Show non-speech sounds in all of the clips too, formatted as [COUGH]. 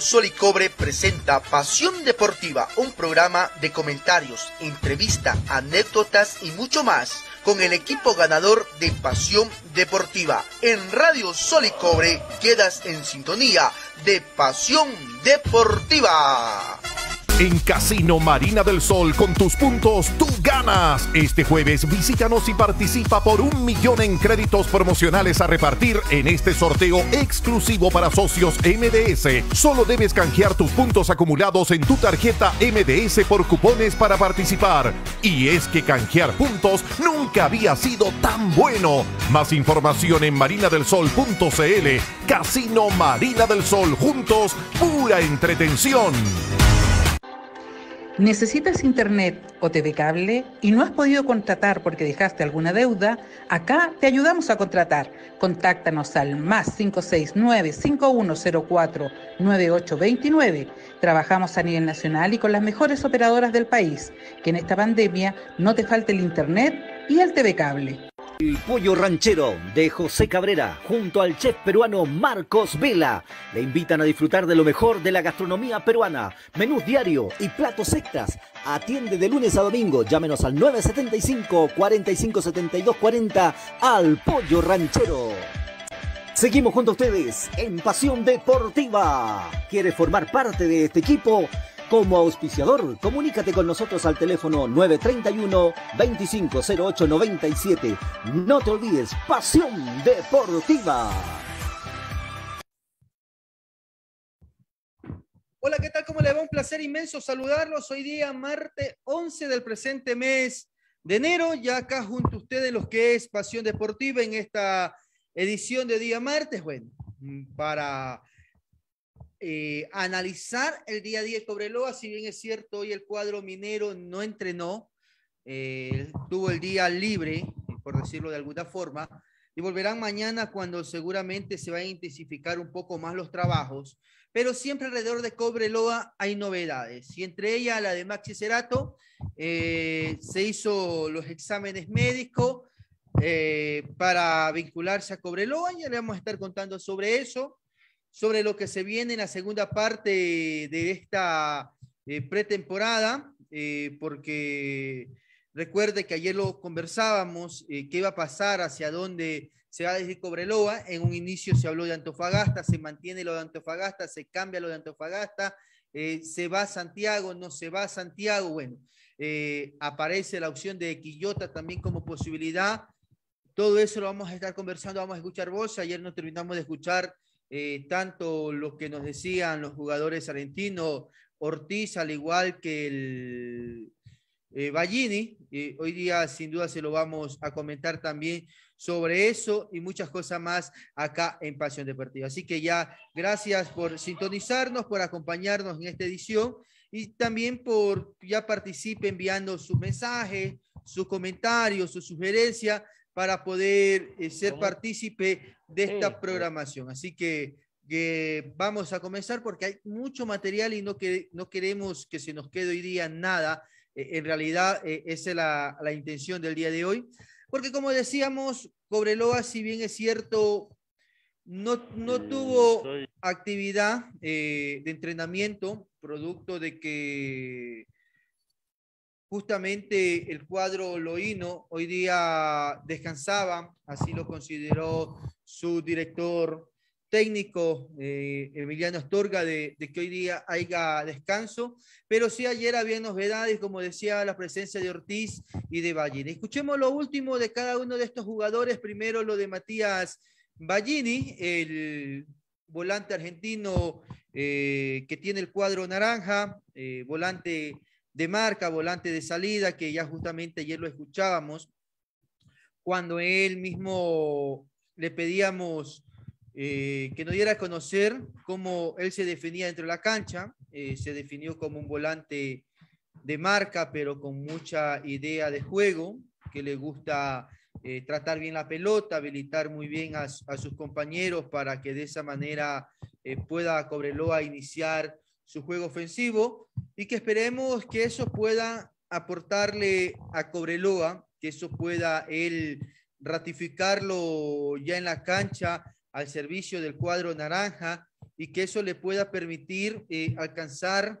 Radio Sol y Cobre presenta Pasión Deportiva, un programa de comentarios, entrevista, anécdotas y mucho más con el equipo ganador de Pasión Deportiva. En Radio Sol y Cobre quedas en sintonía de Pasión Deportiva. En Casino Marina del Sol, con tus puntos, tú ganas. Este jueves visítanos y participa por un millón en créditos promocionales a repartir en este sorteo exclusivo para socios MDS. Solo debes canjear tus puntos acumulados en tu tarjeta MDS por cupones para participar. Y es que canjear puntos nunca había sido tan bueno. Más información en marinadelsol.cl. Casino Marina del Sol, juntos, pura entretención. ¿Necesitas internet o TV cable y no has podido contratar porque dejaste alguna deuda? Acá te ayudamos a contratar. Contáctanos al más 569-5104-9829. Trabajamos a nivel nacional y con las mejores operadoras del país. Que en esta pandemia no te falte el internet y el TV cable. El pollo ranchero de José Cabrera junto al chef peruano Marcos Vela le invitan a disfrutar de lo mejor de la gastronomía peruana, menús diario y platos extras. Atiende de lunes a domingo, llámenos al 975 4572 40 al pollo ranchero. Seguimos junto a ustedes en Pasión Deportiva. ¿Quiere formar parte de este equipo? como auspiciador. Comunícate con nosotros al teléfono 931-250897. No te olvides, Pasión Deportiva. Hola, ¿qué tal? ¿Cómo le va? Un placer inmenso saludarlos. Hoy día, martes 11 del presente mes de enero, ya acá junto a ustedes los que es Pasión Deportiva en esta edición de día martes. Bueno, para eh, analizar el día a día de Cobreloa, si bien es cierto, hoy el cuadro minero no entrenó, eh, tuvo el día libre, por decirlo de alguna forma, y volverán mañana cuando seguramente se va a intensificar un poco más los trabajos, pero siempre alrededor de Cobreloa hay novedades, y entre ellas la de Maxi Cerato, eh, se hizo los exámenes médicos para vincularse a Cobreloa, ya le vamos a estar contando sobre eso sobre lo que se viene en la segunda parte de esta eh, pretemporada, eh, porque recuerde que ayer lo conversábamos, eh, qué iba a pasar, hacia dónde se va a decir Cobreloa. En un inicio se habló de Antofagasta, se mantiene lo de Antofagasta, se cambia lo de Antofagasta, se va a Santiago, no se va a Santiago. Bueno, aparece la opción de Quillota también como posibilidad. Todo eso lo vamos a estar conversando, vamos a escuchar voz. Ayer no terminamos de escuchar eh, tanto lo que nos decían los jugadores argentinos, Ortiz, al igual que el eh, Ballini, eh, hoy día sin duda se lo vamos a comentar también sobre eso y muchas cosas más acá en Pasión Deportiva. Así que ya gracias por sintonizarnos, por acompañarnos en esta edición y también por ya participe enviando su mensaje, sus comentarios, sus sugerencias para poder eh, ser partícipe de esta programación. Así que eh, vamos a comenzar porque hay mucho material y no, que, no queremos que se nos quede hoy día nada. Eh, en realidad, esa es la, intención del día de hoy. Porque como decíamos, Cobreloa, si bien es cierto, no, no tuvo actividad de entrenamiento, producto de que Justamente el cuadro loíno hoy día descansaba, así lo consideró su director técnico eh, Emiliano Astorga de, que hoy día haya descanso, pero sí ayer había novedades, como decía, la presencia de Ortiz y de Ballini. Escuchemos lo último de cada uno de estos jugadores, primero lo de Matías Ballini, el volante argentino eh, que tiene el cuadro naranja, eh, volante de marca, volante de salida, que ya justamente ayer lo escuchábamos, cuando él mismo le pedíamos eh, que nos diera a conocer cómo él se definía dentro de la cancha, eh, se definió como un volante de marca, pero con mucha idea de juego, que le gusta eh, tratar bien la pelota, habilitar muy bien a, sus compañeros para que de esa manera pueda Cobreloa iniciar su juego ofensivo y que esperemos que eso pueda aportarle a Cobreloa, que eso pueda él ratificarlo ya en la cancha al servicio del cuadro naranja y que eso le pueda permitir eh, alcanzar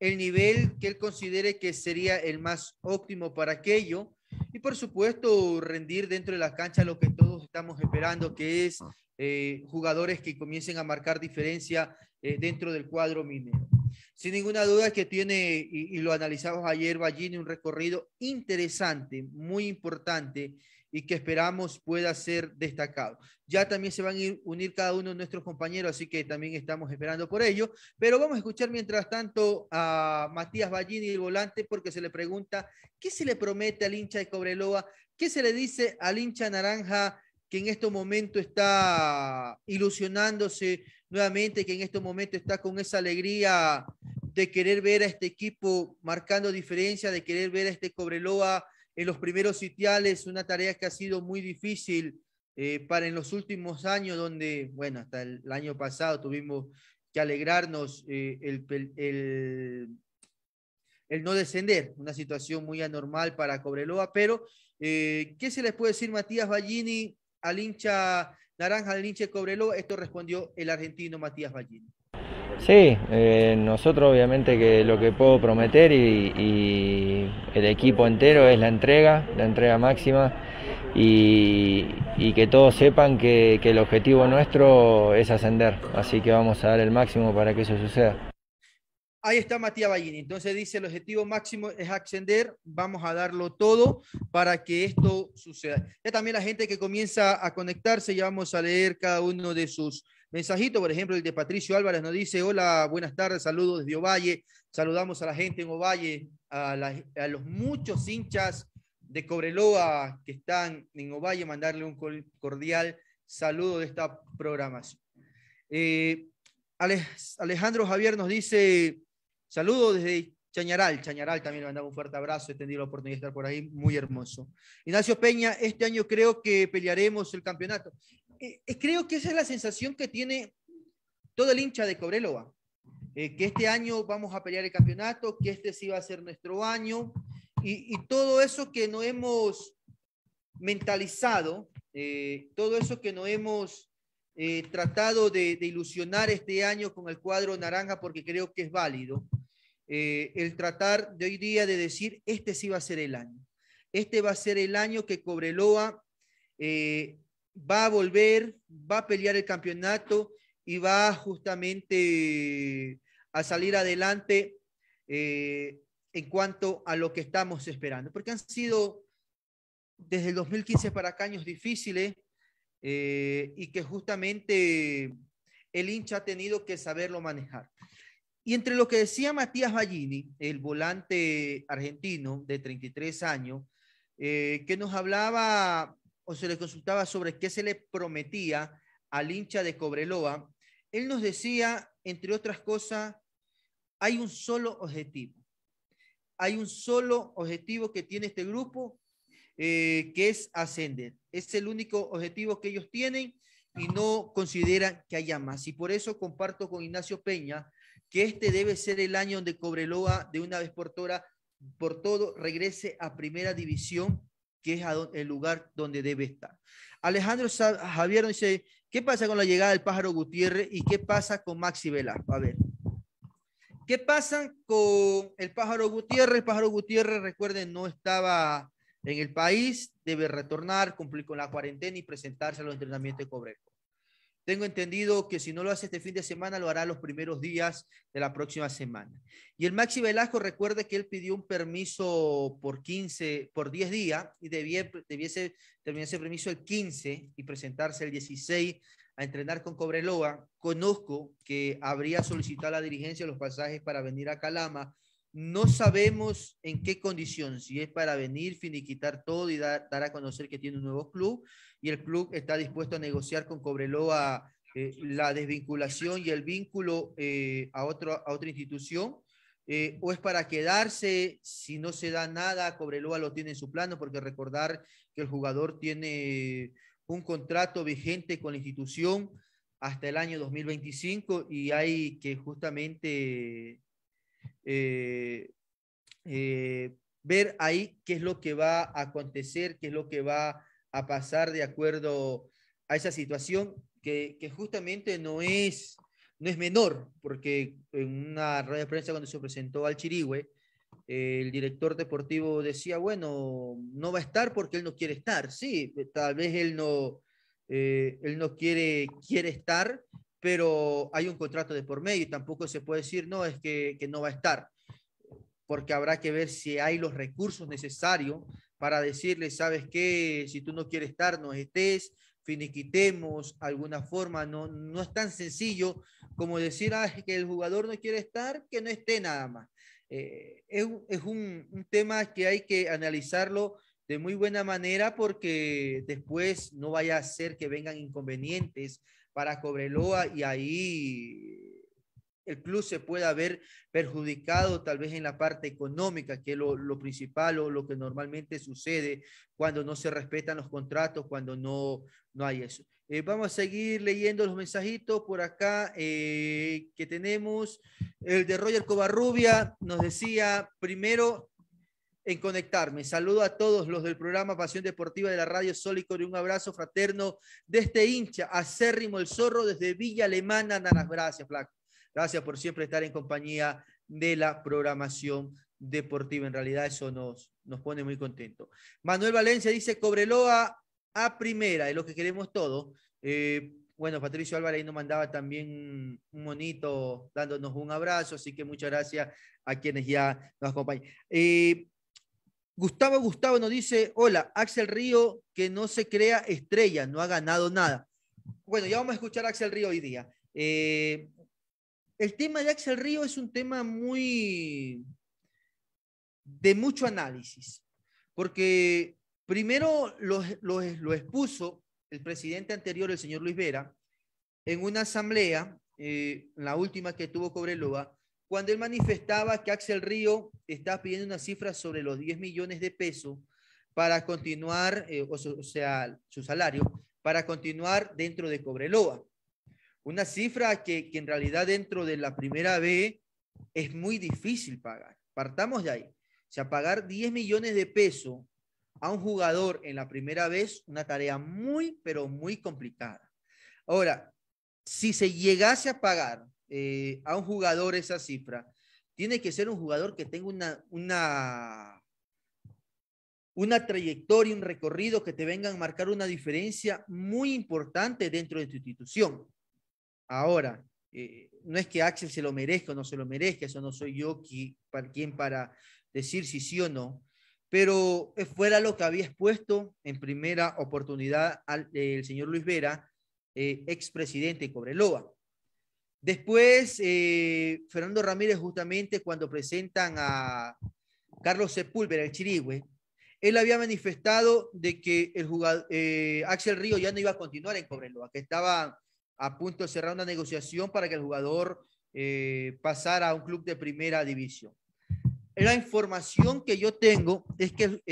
el nivel que él considere que sería el más óptimo para aquello y por supuesto rendir dentro de la cancha lo que todos estamos esperando, que es eh, jugadores que comiencen a marcar diferencia eh, dentro del cuadro minero. Sin ninguna duda que tiene, y, lo analizamos ayer, Ballini, un recorrido interesante, muy importante y que esperamos pueda ser destacado. Ya también se van a unir cada uno de nuestros compañeros, así que también estamos esperando por ello. Pero vamos a escuchar mientras tanto a Matías Ballini, el volante, porque se le pregunta qué se le promete al hincha de Cobreloa, qué se le dice al hincha naranja que en este momento está ilusionándose nuevamente, que en este momento está con esa alegría de querer ver a este equipo marcando diferencia, de querer ver a este Cobreloa en los primeros sitiales, una tarea que ha sido muy difícil eh, para en los últimos años, donde, bueno, hasta el, año pasado tuvimos que alegrarnos eh, el, no descender, una situación muy anormal para Cobreloa, pero eh, ¿qué se les puede decir, Matías Ballini? al hincha naranja, del hincha Cobrelo, esto respondió el argentino Matías Ballín. Sí, eh, nosotros obviamente que lo que puedo prometer y, el equipo entero es la entrega, la entrega máxima y, que todos sepan que el objetivo nuestro es ascender, así que vamos a dar el máximo para que eso suceda. Ahí está Matías Ballini. Entonces dice, el objetivo máximo es ascender, vamos a darlo todo para que esto suceda. Ya también la gente que comienza a conectarse, ya vamos a leer cada uno de sus mensajitos. Por ejemplo, el de Patricio Álvarez nos dice, hola, buenas tardes, saludos desde Ovalle. Saludamos a la gente en Ovalle, a, los muchos hinchas de Cobreloa que están en Ovalle, mandarle un cordial saludo de esta programación. Eh, Alejandro Javier nos dice, Saludos desde Chañaral. Chañaral también le mandaba un fuerte abrazo. He tenido la oportunidad de estar por ahí. Muy hermoso. Ignacio Peña, este año creo que pelearemos el campeonato. Eh, eh, creo que esa es la sensación que tiene todo el hincha de Cobreloa. Eh, que este año vamos a pelear el campeonato, que este sí va a ser nuestro año. Y, todo eso que no hemos mentalizado, todo eso que no hemos tratado de ilusionar este año con el cuadro naranja, porque creo que es válido eh, el tratar de hoy día de decir, este sí va a ser el año. Este va a ser el año que Cobreloa eh, va a volver, va a pelear el campeonato y va justamente a salir adelante eh, en cuanto a lo que estamos esperando. Porque han sido desde el 2015 para acá años difíciles y que justamente el hincha ha tenido que saberlo manejar. Y entre lo que decía Matías Ballini, el volante argentino de 33 años, eh, que nos hablaba o se le consultaba sobre qué se le prometía al hincha de Cobreloa, él nos decía, entre otras cosas, hay un solo objetivo. Hay un solo objetivo que tiene este grupo, eh, que es ascender. Es el único objetivo que ellos tienen y no consideran que haya más. Y por eso comparto con Ignacio Peña que este debe ser el año donde Cobreloa, de una vez por, toda, por todo, regrese a primera división, que es el lugar donde debe estar. Alejandro Javier dice, ¿qué pasa con la llegada del pájaro Gutiérrez y qué pasa con Maxi Velasco? A ver. ¿Qué pasa con el pájaro Gutiérrez? El pájaro Gutiérrez, recuerden, no estaba en el país, debe retornar, cumplir con la cuarentena y presentarse a los entrenamientos de Cobreloa. Tengo entendido que si no lo hace este fin de semana, lo hará los primeros días de la próxima semana. Y el Maxi Velasco, recuerde que él pidió un permiso por 15, por 10 días y debía, debiese terminar ese permiso el 15 y presentarse el 16 a entrenar con Cobreloa. Conozco que habría solicitado a la dirigencia los pasajes para venir a Calama no sabemos en qué condición, si es para venir, finiquitar todo y dar, a conocer que tiene un nuevo club y el club está dispuesto a negociar con Cobreloa eh, la desvinculación y el vínculo eh, a, otro, a otra institución. Eh, o es para quedarse, si no se da nada, Cobreloa lo tiene en su plano, porque recordar que el jugador tiene un contrato vigente con la institución hasta el año 2025 y hay que justamente eh, eh, ver ahí qué es lo que va a acontecer, qué es lo que va a pasar de acuerdo a esa situación que, justamente no es, no es menor, porque en una radio de prensa cuando se presentó al Chirigüe, el director deportivo decía, bueno, no va a estar porque él no quiere estar. Sí, tal vez él no, eh, él no quiere, quiere estar, pero hay un contrato de por medio y tampoco se puede decir, no, es que, no va a estar, porque habrá que ver si hay los recursos necesarios para decirle, sabes qué, si tú no quieres estar, no estés, finiquitemos alguna forma, no, es tan sencillo como decir ah, que el jugador no quiere estar, que no esté nada más. Eh, es, un, un, tema que hay que analizarlo de muy buena manera porque después no vaya a ser que vengan inconvenientes para Cobreloa y ahí el club se puede haber perjudicado tal vez en la parte económica, que es lo, lo principal o lo que normalmente sucede cuando no se respetan los contratos, cuando no, no hay eso. Eh, vamos a seguir leyendo los mensajitos por acá eh, que tenemos. El de Roger Covarrubia nos decía, primero, en conectarme. Saludo a todos los del programa Pasión Deportiva de la Radio Sólico y un abrazo fraterno de este hincha, acérrimo el zorro desde Villa Alemana, Nanas. Gracias, Flaco. Gracias por siempre estar en compañía de la programación deportiva. En realidad eso nos, nos pone muy contento Manuel Valencia dice, Cobreloa a primera, es lo que queremos todos. Eh, bueno, Patricio Álvarez nos mandaba también un monito dándonos un abrazo, así que muchas gracias a quienes ya nos acompañan. Eh, Gustavo Gustavo nos dice, hola, Axel Río, que no se crea estrella, no ha ganado nada. Bueno, ya vamos a escuchar a Axel Río hoy día. Eh, el tema de Axel Río es un tema muy de mucho análisis, porque primero lo, expuso el presidente anterior, el señor Luis Vera, en una asamblea, eh, la última que tuvo Cobreloa, cuando él manifestaba que Axel Río está pidiendo una cifra sobre los 10 millones de pesos para continuar, eh, o, sea, su salario, para continuar dentro de Cobreloa. Una cifra que, que en realidad dentro de la primera B es muy difícil pagar. Partamos de ahí. O sea, pagar 10 millones de pesos a un jugador en la primera vez, una tarea muy, pero muy complicada. Ahora, si se llegase a pagar eh, a un jugador esa cifra, tiene que ser un jugador que tenga una, una, una trayectoria, un recorrido que te vengan a marcar una diferencia muy importante dentro de tu institución. Ahora, eh, no es que Axel se lo merezca o no se lo merezca, eso no soy yo qui, para, quien para decir si sí o no, pero fuera lo que había expuesto en primera oportunidad al, el señor Luis Vera, eh, presidente Cobreloa. Después, eh, Fernando Ramírez, justamente cuando presentan a Carlos Sepúlveda, el Chirigüe, él había manifestado de que el jugador, eh, Axel Río ya no iba a continuar en Cobreloa, que estaba a punto de cerrar una negociación para que el jugador eh, pasara a un club de primera división. La información que yo tengo es que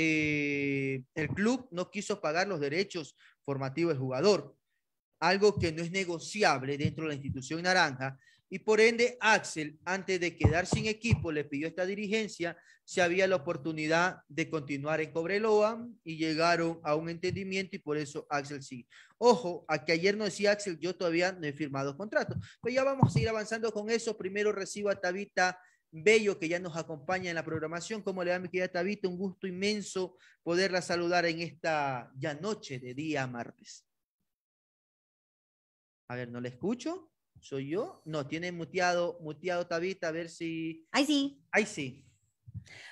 el club no quiso pagar los derechos formativos del jugador algo que no es negociable dentro de la institución naranja. Y por ende, Axel, antes de quedar sin equipo, le pidió a esta dirigencia si había la oportunidad de continuar en Cobreloa y llegaron a un entendimiento y por eso Axel sigue. Ojo, a que ayer no decía Axel, yo todavía no he firmado contrato. Pero ya vamos a ir avanzando con eso. Primero recibo a Tabita Bello, que ya nos acompaña en la programación. ¿Cómo le va, mi querida Tabita? Un gusto inmenso poderla saludar en esta ya noche de día martes. A ver, no le escucho. ¿Soy yo? No, tiene muteado, muteado Tabita, a ver si. Ahí sí. Ahí sí.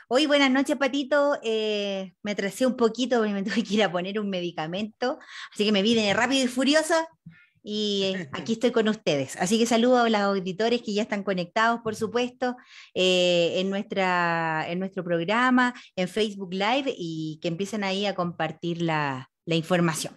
Hoy, buenas noches, Patito. Eh, me atrasé un poquito porque me [LAUGHS] tuve que ir a poner un medicamento. Así que me vine rápido y furiosa. Y eh, [LAUGHS] aquí estoy con ustedes. Así que saludo a los auditores que ya están conectados, por supuesto, eh, en, nuestra, en nuestro programa, en Facebook Live y que empiecen ahí a compartir la información.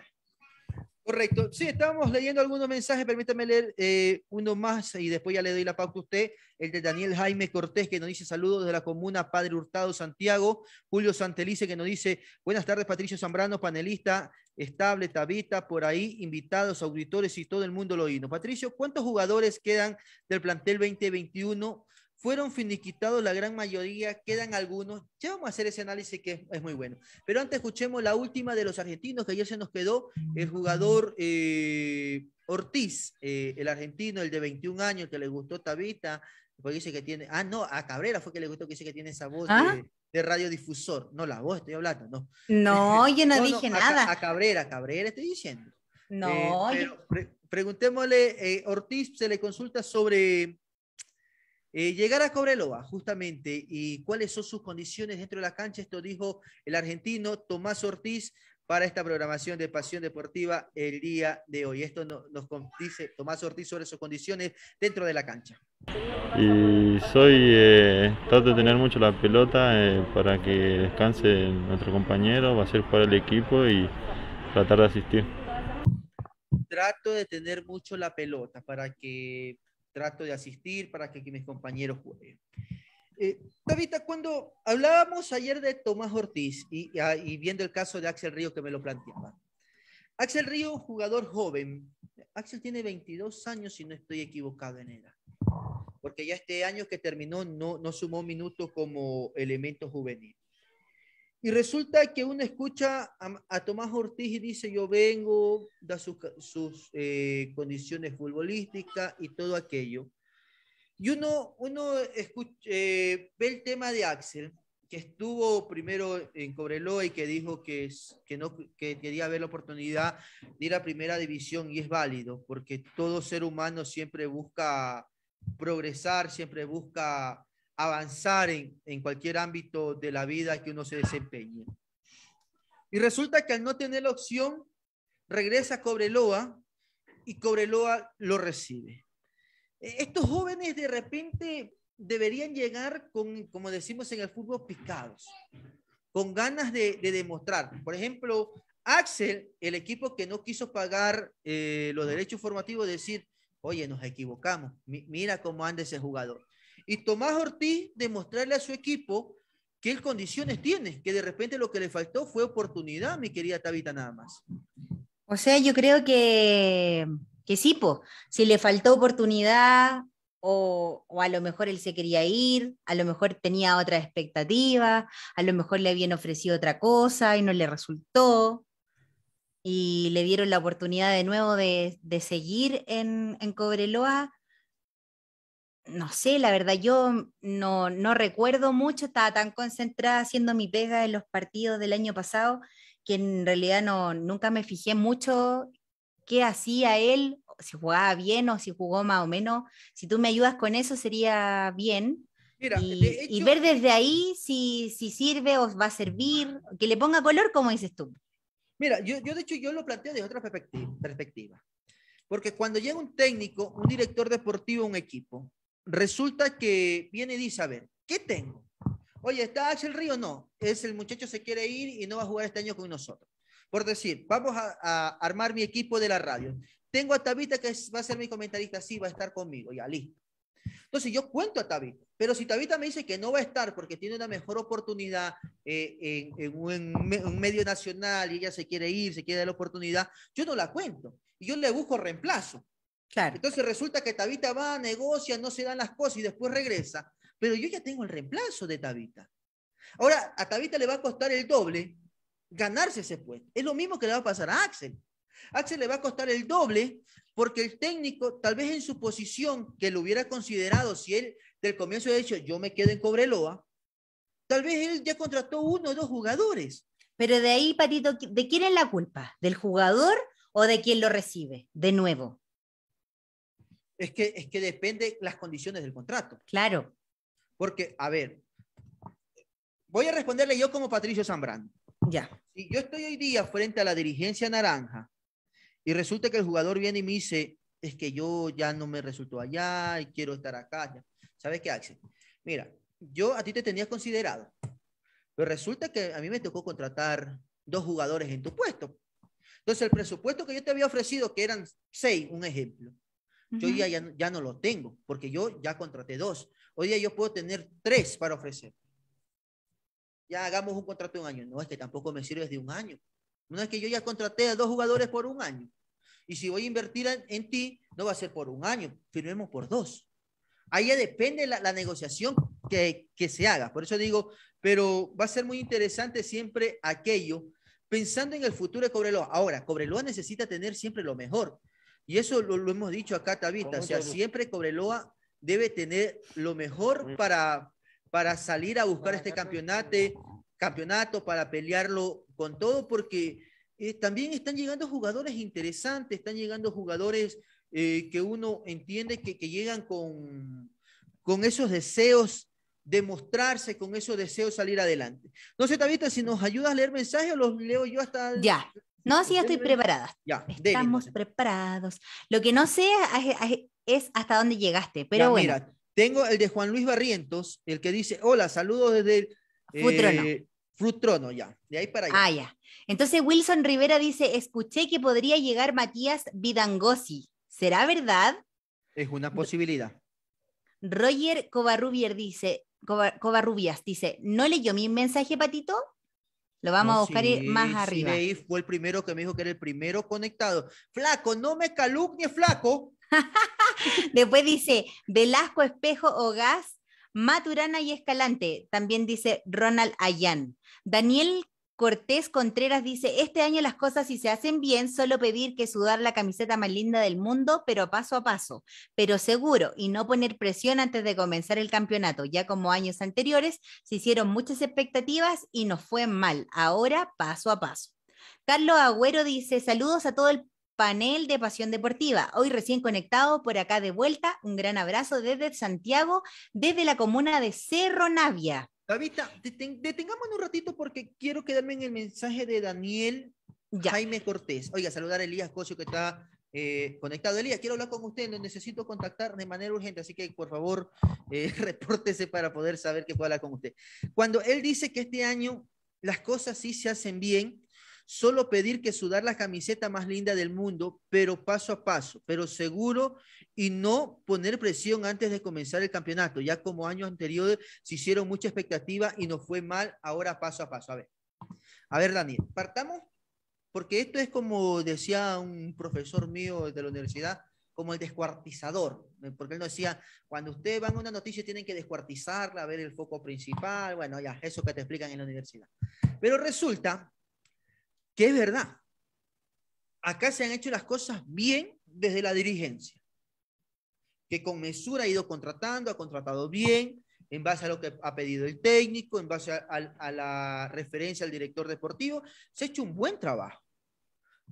Correcto. Sí, estábamos leyendo algunos mensajes. Permítame leer eh, uno más y después ya le doy la pauta a usted. El de Daniel Jaime Cortés, que nos dice saludos desde la comuna Padre Hurtado, Santiago. Julio Santelice, que nos dice buenas tardes, Patricio Zambrano, panelista estable, Tabita, por ahí, invitados, auditores y todo el mundo lo oído. Patricio, ¿cuántos jugadores quedan del plantel 2021 fueron finiquitados la gran mayoría, quedan algunos. Ya vamos a hacer ese análisis que es, muy bueno. Pero antes escuchemos la última de los argentinos, que ayer se nos quedó el jugador eh, Ortiz, eh, el argentino, el de 21 años, que le gustó Tabita, porque dice que tiene, ah, no, a Cabrera fue que le gustó que dice que tiene esa voz de, ah. radiodifusor. No, la voz estoy hablando, no. No, [LAUGHS] yo no, dije nada. A Cabrera, Cabrera estoy diciendo. No, eh, pero, preguntémosle, Ortiz se le consulta sobre eh, llegar a Cobreloa, justamente, y cuáles son sus condiciones dentro de la cancha, esto dijo el argentino Tomás Ortiz para esta programación de Pasión Deportiva el día de hoy. Esto nos dice Tomás Ortiz sobre sus condiciones dentro de la cancha. Y soy, eh, trato de tener mucho la pelota eh, para que descanse nuestro compañero, va a ser para el equipo y tratar de asistir. Trato de tener mucho la pelota para que trato de asistir para que mis compañeros jueguen. Eh, cuando hablábamos ayer de Tomás Ortiz y, y, ah, viendo el caso de Axel Río que me lo planteaba. Axel Río, jugador joven. Axel tiene 22 años si no estoy equivocado en edad. Porque ya este año que terminó no, no sumó minutos como elemento juvenil. Y resulta que uno escucha a, Tomás Ortiz y dice, yo vengo, da sus, sus eh, condiciones futbolísticas y todo aquello. Y uno, uno eh, ve el tema de Axel, que estuvo primero en Cobreloa y que dijo que, que, no, que quería ver la oportunidad de ir a primera división y es válido, porque todo ser humano siempre busca progresar, siempre busca avanzar en, en cualquier ámbito de la vida que uno se desempeñe. Y resulta que al no tener la opción, regresa Cobreloa y Cobreloa lo recibe. E, estos jóvenes de repente deberían llegar con, como decimos en el fútbol, picados, con ganas de, de demostrar. Por ejemplo, Axel, el equipo que no quiso pagar eh, los derechos formativos, decir, oye, nos equivocamos, mira cómo anda ese jugador y Tomás Ortiz demostrarle a su equipo qué condiciones tiene, que de repente lo que le faltó fue oportunidad, mi querida Tabita, nada más. O sea, yo creo que, sí, si le faltó oportunidad o, a lo mejor él se quería ir, a lo mejor tenía otra expectativa, a lo mejor le habían ofrecido otra cosa y no le resultó, y le dieron la oportunidad de nuevo de, seguir en, en Cobreloa no sé, la verdad, yo no, no, recuerdo mucho, estaba tan concentrada haciendo mi pega en los partidos del año pasado que en realidad no, nunca me fijé mucho qué hacía él, si jugaba bien o si jugó más o menos. Si tú me ayudas con eso sería bien. y, ver desde ahí si, si sirve o va a servir, que le ponga color, como dices tú. Mira, yo, yo de hecho yo lo planteo desde otra perspectiva. Porque cuando llega un técnico, un director deportivo un equipo, resulta que viene y dice, a ver, ¿qué tengo? Oye, ¿está Axel Río? No, es el muchacho se quiere ir y no va a jugar este año con nosotros. Por decir, vamos a, armar mi equipo de la radio. Tengo a Tabita que va a ser mi comentarista, sí, va a estar conmigo, ya listo. Entonces yo cuento a Tabita, pero si Tabita me dice que no va a estar porque tiene una mejor oportunidad eh, en, un, medio nacional y ella se quiere ir, se quiere dar la oportunidad, yo no la cuento. Y yo le busco reemplazo. Entonces resulta que Tabita va, negocia, no se dan las cosas y después regresa. Pero yo ya tengo el reemplazo de Tabita. Ahora, a Tabita le va a costar el doble ganarse ese puesto. Es lo mismo que le va a pasar a Axel. Axel le va a costar el doble porque el técnico, tal vez en su posición que lo hubiera considerado, si él del comienzo de hecho, yo me quedo en Cobreloa, tal vez él ya contrató uno o dos jugadores. Pero de ahí, Patito, ¿de quién es la culpa? ¿Del jugador o de quien lo recibe? De nuevo. Es que, es que depende las condiciones del contrato. Claro. Porque, a ver, voy a responderle yo como Patricio Zambrano. Ya. Si yo estoy hoy día frente a la dirigencia naranja y resulta que el jugador viene y me dice, es que yo ya no me resultó allá y quiero estar acá. ¿Sabes qué, Axel? Mira, yo a ti te tenía considerado, pero resulta que a mí me tocó contratar dos jugadores en tu puesto. Entonces, el presupuesto que yo te había ofrecido, que eran seis, un ejemplo, yo ya, no lo tengo, porque yo ya contraté dos. Hoy día yo puedo tener tres para ofrecer. Ya hagamos un contrato de un año. No, es que tampoco me sirve de un año. No es que yo ya contraté a dos jugadores por un año. Y si voy a invertir en, ti, no va a ser por un año. Firmemos por dos. Ahí depende la, negociación que, que se haga. Por eso digo, pero va a ser muy interesante siempre aquello pensando en el futuro de Cobreloa. Ahora, Cobreloa necesita tener siempre lo mejor. Y eso lo, hemos dicho acá, Tabita. O sea, siempre Cobreloa debe tener lo mejor para, para salir a buscar este campeonato, campeonato, para pelearlo con todo, porque eh, también están llegando jugadores interesantes, están llegando jugadores eh, que uno entiende que, llegan con, con esos deseos de mostrarse, con esos deseos salir adelante. No sé, Tabita, si nos ayudas a leer mensajes o los leo yo hasta... Ya, no, sí, ya estoy preparada. Ya, Estamos preparados. Lo que no sé es hasta dónde llegaste, pero bueno. Mira, tengo el de Juan Luis Barrientos, el que dice, hola, saludos desde el... Futrono. Eh, ya, de ahí para allá. Ah, ya. Entonces Wilson Rivera dice, escuché que podría llegar Matías Vidangosi. ¿Será verdad? Es una posibilidad. Roger Covarrubias dice, Covarrubias dice, ¿no leyó mi mensaje, Patito? Lo vamos a buscar más arriba. Sí, fue el primero que me dijo que era el primero conectado. Flaco, no me calumnie, flaco. [LAUGHS] Después dice Velasco, Espejo, o Gas Maturana y Escalante. También dice Ronald Ayán. Daniel Cortés Contreras dice, este año las cosas si se hacen bien, solo pedir que sudar la camiseta más linda del mundo, pero paso a paso, pero seguro, y no poner presión antes de comenzar el campeonato. Ya como años anteriores, se hicieron muchas expectativas y nos fue mal. Ahora, paso a paso. Carlos Agüero dice, saludos a todo el panel de Pasión Deportiva. Hoy recién conectado por acá de vuelta. Un gran abrazo desde Santiago, desde la comuna de Cerro Navia. Davita, detengámonos un ratito porque quiero quedarme en el mensaje de Daniel Jaime Cortés. Oiga, saludar a Elías Cosio que está eh, conectado. Elías, quiero hablar con usted, lo necesito contactar de manera urgente, así que por favor, [LAUGHS] eh, repórtese para poder saber que puedo hablar con usted. Cuando él dice que este año las cosas sí se hacen bien, Solo pedir que sudar la camiseta más linda del mundo, pero paso a paso, pero seguro y no poner presión antes de comenzar el campeonato. Ya como años anteriores se hicieron mucha expectativa y no fue mal, ahora paso a paso. A ver, a ver, Daniel, partamos, porque esto es como decía un profesor mío de la universidad, como el descuartizador, eh, porque él nos decía, cuando ustedes van a una noticia tienen que descuartizarla, ver el foco principal, bueno, ya, eso que te explican en la universidad. Pero resulta que es verdad. Acá se han hecho las cosas bien desde la dirigencia, que con mesura ha ido contratando, ha contratado bien, en base a lo que ha pedido el técnico, en base a, la referencia al director deportivo, se ha hecho un buen trabajo.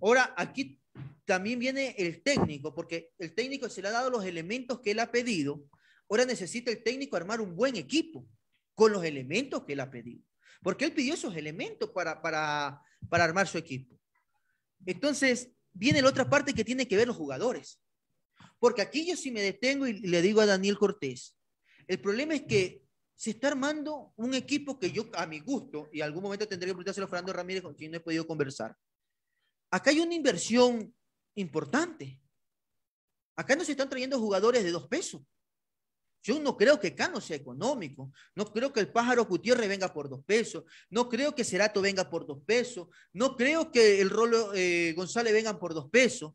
Ahora, aquí también viene el técnico, porque el técnico se le ha dado los elementos que él ha pedido. Ahora necesita el técnico armar un buen equipo con los elementos que él ha pedido porque él pidió esos elementos para, armar su equipo. Entonces, viene la otra parte que tiene que ver los jugadores. Porque aquí yo sí me detengo y le digo a Daniel Cortés, el problema es que se está armando un equipo que yo, a mi gusto, y algún momento tendré que preguntárselo a Fernando Ramírez, con quien no he podido conversar. Acá hay una inversión importante. Acá no se están trayendo jugadores de dos pesos. Yo no creo que Cano sea económico, no creo que el pájaro Gutiérrez venga por dos pesos, no creo que Cerato venga por dos pesos, no creo que el Rolo eh, González vengan por dos pesos.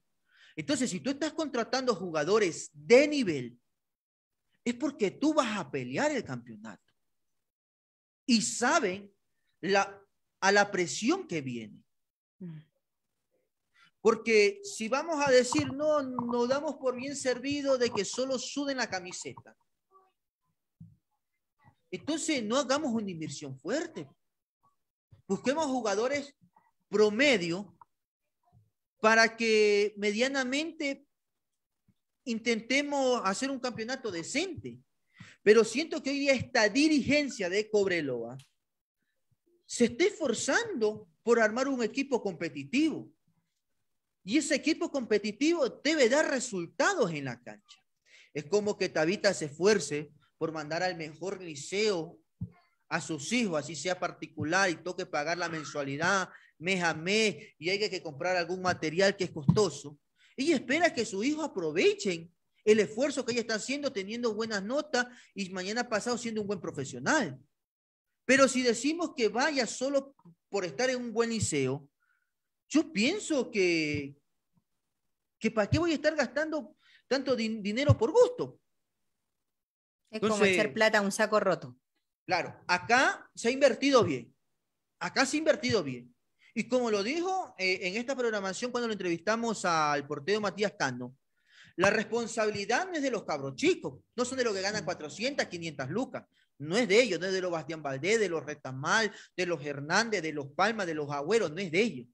Entonces, si tú estás contratando jugadores de nivel, es porque tú vas a pelear el campeonato. Y saben la, a la presión que viene. Mm. Porque si vamos a decir, no, nos damos por bien servido de que solo suden la camiseta. Entonces, no hagamos una inversión fuerte. Busquemos jugadores promedio para que medianamente intentemos hacer un campeonato decente. Pero siento que hoy esta dirigencia de Cobreloa se está esforzando por armar un equipo competitivo. Y ese equipo competitivo debe dar resultados en la cancha. Es como que Tabita se esfuerce por mandar al mejor liceo a sus hijos, así sea particular, y toque pagar la mensualidad mes a mes, y hay que comprar algún material que es costoso. Ella espera que sus hijos aprovechen el esfuerzo que ella está haciendo, teniendo buenas notas y mañana pasado siendo un buen profesional. Pero si decimos que vaya solo por estar en un buen liceo, yo pienso que, que ¿para qué voy a estar gastando tanto dinero por gusto? Es como hacer plata a un saco roto. Claro, acá se ha invertido bien. Acá se ha invertido bien. Y como lo dijo eh, en esta programación cuando lo entrevistamos al portero Matías Cano, la responsabilidad no es de los cabros chicos, no son de los que ganan 400, 500 lucas. No es de ellos, no es de los Bastián Valdés, de los Retamal, de los Hernández, de los Palmas, de los Agüeros, no es de ellos.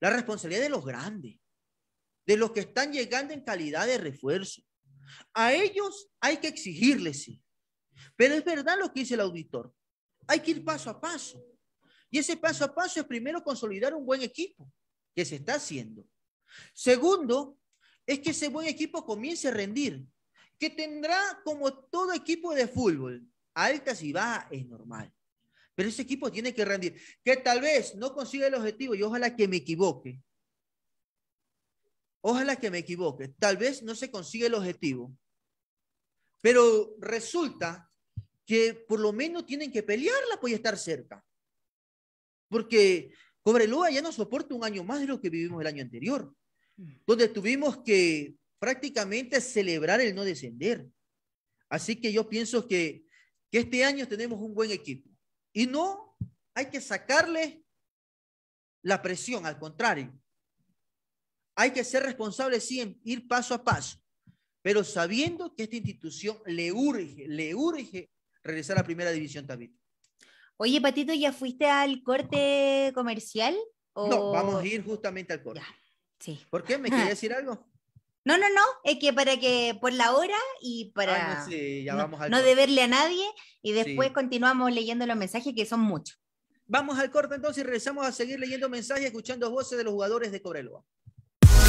La responsabilidad es de los grandes, de los que están llegando en calidad de refuerzo. A ellos hay que exigirles, sí. Pero es verdad lo que dice el auditor. Hay que ir paso a paso. Y ese paso a paso es primero consolidar un buen equipo, que se está haciendo. Segundo, es que ese buen equipo comience a rendir, que tendrá como todo equipo de fútbol, altas y bajas, es normal. Pero ese equipo tiene que rendir, que tal vez no consiga el objetivo, y ojalá que me equivoque, Ojalá que me equivoque. Tal vez no se consigue el objetivo. Pero resulta que por lo menos tienen que pelearla por pues, estar cerca. Porque Cobreloa ya no soporta un año más de lo que vivimos el año anterior, mm. donde tuvimos que prácticamente celebrar el no descender. Así que yo pienso que este año tenemos un buen equipo. Y no hay que sacarle la presión, al contrario, hay que ser responsables, sí, en ir paso a paso, pero sabiendo que esta institución le urge, le urge regresar a la Primera División también. Oye, Patito, ¿ya fuiste al corte comercial? O... No, vamos a ir justamente al corte. sí. ¿Por qué? ¿Me ah. querías decir algo? No, no, no, es que para que por la hora y para ah, no, vamos deberle a nadie y después continuamos leyendo los mensajes que son muchos. Vamos al corte entonces y regresamos a seguir leyendo mensajes, escuchando voces de los jugadores de Cobreloa.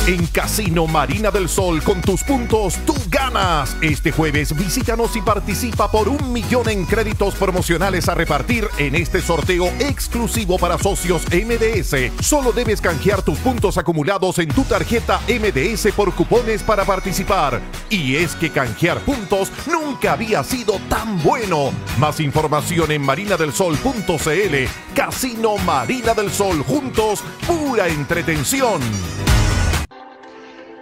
En Casino Marina del Sol, con tus puntos, tú ganas. Este jueves visítanos y participa por un millón en créditos promocionales a repartir en este sorteo exclusivo para socios MDS. Solo debes canjear tus puntos acumulados en tu tarjeta MDS por cupones para participar. Y es que canjear puntos nunca había sido tan bueno. Más información en marinadelsol.cl. Casino Marina del Sol, juntos, pura entretención.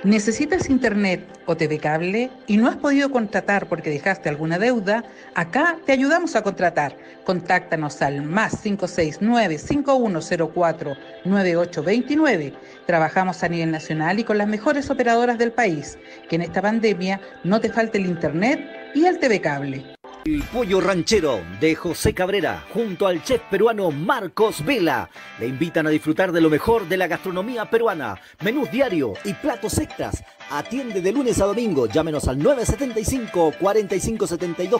¿Necesitas internet o TV cable y no has podido contratar porque dejaste alguna deuda? Acá te ayudamos a contratar. Contáctanos al más 569-5104-9829. Trabajamos a nivel nacional y con las mejores operadoras del país. Que en esta pandemia no te falte el internet y el TV cable. El pollo ranchero de José Cabrera junto al chef peruano Marcos Vela le invitan a disfrutar de lo mejor de la gastronomía peruana, menús diario y platos extras. Atiende de lunes a domingo, llámenos al 975 45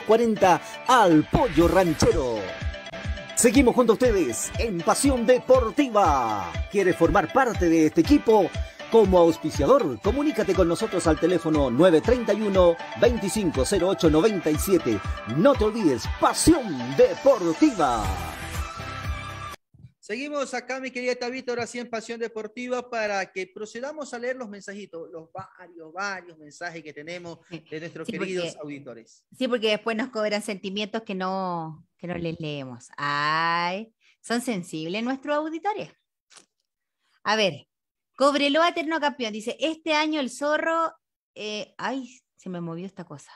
40 al pollo ranchero. Seguimos junto a ustedes en Pasión Deportiva. ¿Quiere formar parte de este equipo? como auspiciador. Comunícate con nosotros al teléfono 931-250897. No te olvides, Pasión Deportiva. Seguimos acá, mi querida Tabita, ahora sí en Pasión Deportiva, para que procedamos a leer los mensajitos, los varios, varios mensajes que tenemos de nuestros queridos auditores. Sí, porque después nos cobran sentimientos que no, que no les leemos. Ay, son sensibles nuestros auditores. A ver, Cobreloa eterno campeón. Dice, este año el zorro. Eh, ay, se me movió esta cosa.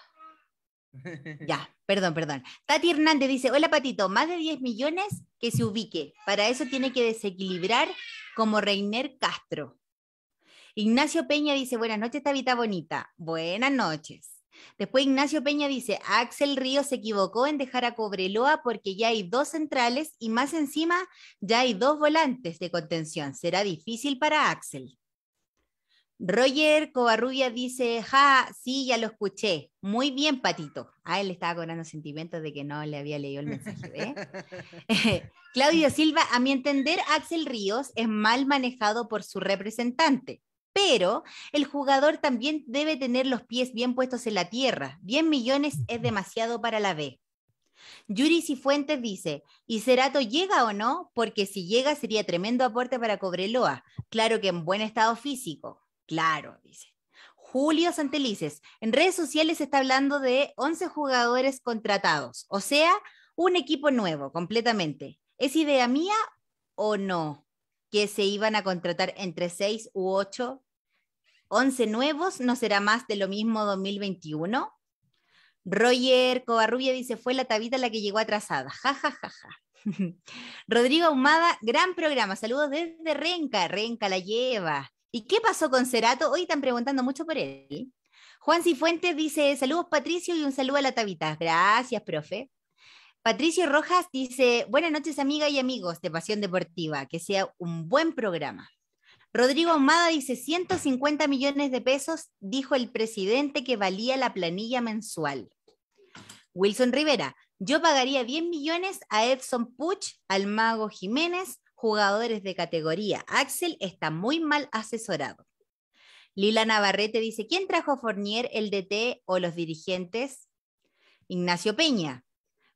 Ya, [LAUGHS] perdón, perdón. Tati Hernández dice, hola Patito, más de 10 millones que se ubique. Para eso tiene que desequilibrar como Reiner Castro. Ignacio Peña dice, buenas noches, Tabita Bonita. Buenas noches. Después Ignacio Peña dice, Axel Ríos se equivocó en dejar a Cobreloa porque ya hay dos centrales y más encima ya hay dos volantes de contención. Será difícil para Axel. Roger Covarrubia dice, ja, sí, ya lo escuché. Muy bien, Patito. Ah, él le estaba cobrando sentimientos de que no le había leído el mensaje. [LAUGHS] [LAUGHS] Claudio Silva, a mi entender, Axel Ríos es mal manejado por su representante pero el jugador también debe tener los pies bien puestos en la tierra. 10 millones es demasiado para la B. Yuri Cifuentes dice, ¿y Serato llega o no? Porque si llega sería tremendo aporte para Cobreloa. Claro que en buen estado físico. Claro, dice. Julio Santelices, en redes sociales está hablando de 11 jugadores contratados, o sea, un equipo nuevo completamente. ¿Es idea mía o no? que se iban a contratar entre 6 u 8, 11 nuevos, no será más de lo mismo 2021. Roger Covarrubia dice, fue la tabita la que llegó atrasada. Ja, [LAUGHS] Rodrigo Ahumada, gran programa. Saludos desde Renca. Renca la lleva. ¿Y qué pasó con Cerato? Hoy están preguntando mucho por él. Juan Cifuentes dice, saludos Patricio y un saludo a la tabita. Gracias, profe. Patricio Rojas dice, buenas noches amiga y amigos de Pasión Deportiva, que sea un buen programa. Rodrigo Mada dice, 150 millones de pesos, dijo el presidente que valía la planilla mensual. Wilson Rivera, yo pagaría 10 millones a Edson Puch, al Mago Jiménez, jugadores de categoría. Axel está muy mal asesorado. Lila Navarrete dice, ¿quién trajo Fournier, el DT o los dirigentes? Ignacio Peña,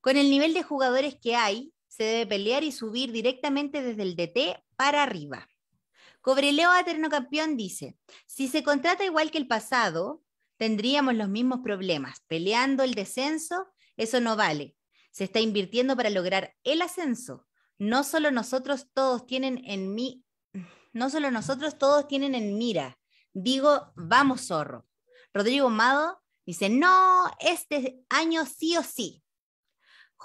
con el nivel de jugadores que hay, se debe pelear y subir directamente desde el DT para arriba. Cobreleo Aterno Campeón dice, si se contrata igual que el pasado, tendríamos los mismos problemas. Peleando el descenso, eso no vale. Se está invirtiendo para lograr el ascenso. No solo nosotros todos tienen en mi... No solo nosotros todos tienen en mira. Digo, vamos zorro. Rodrigo Mado dice, no, este año sí o sí.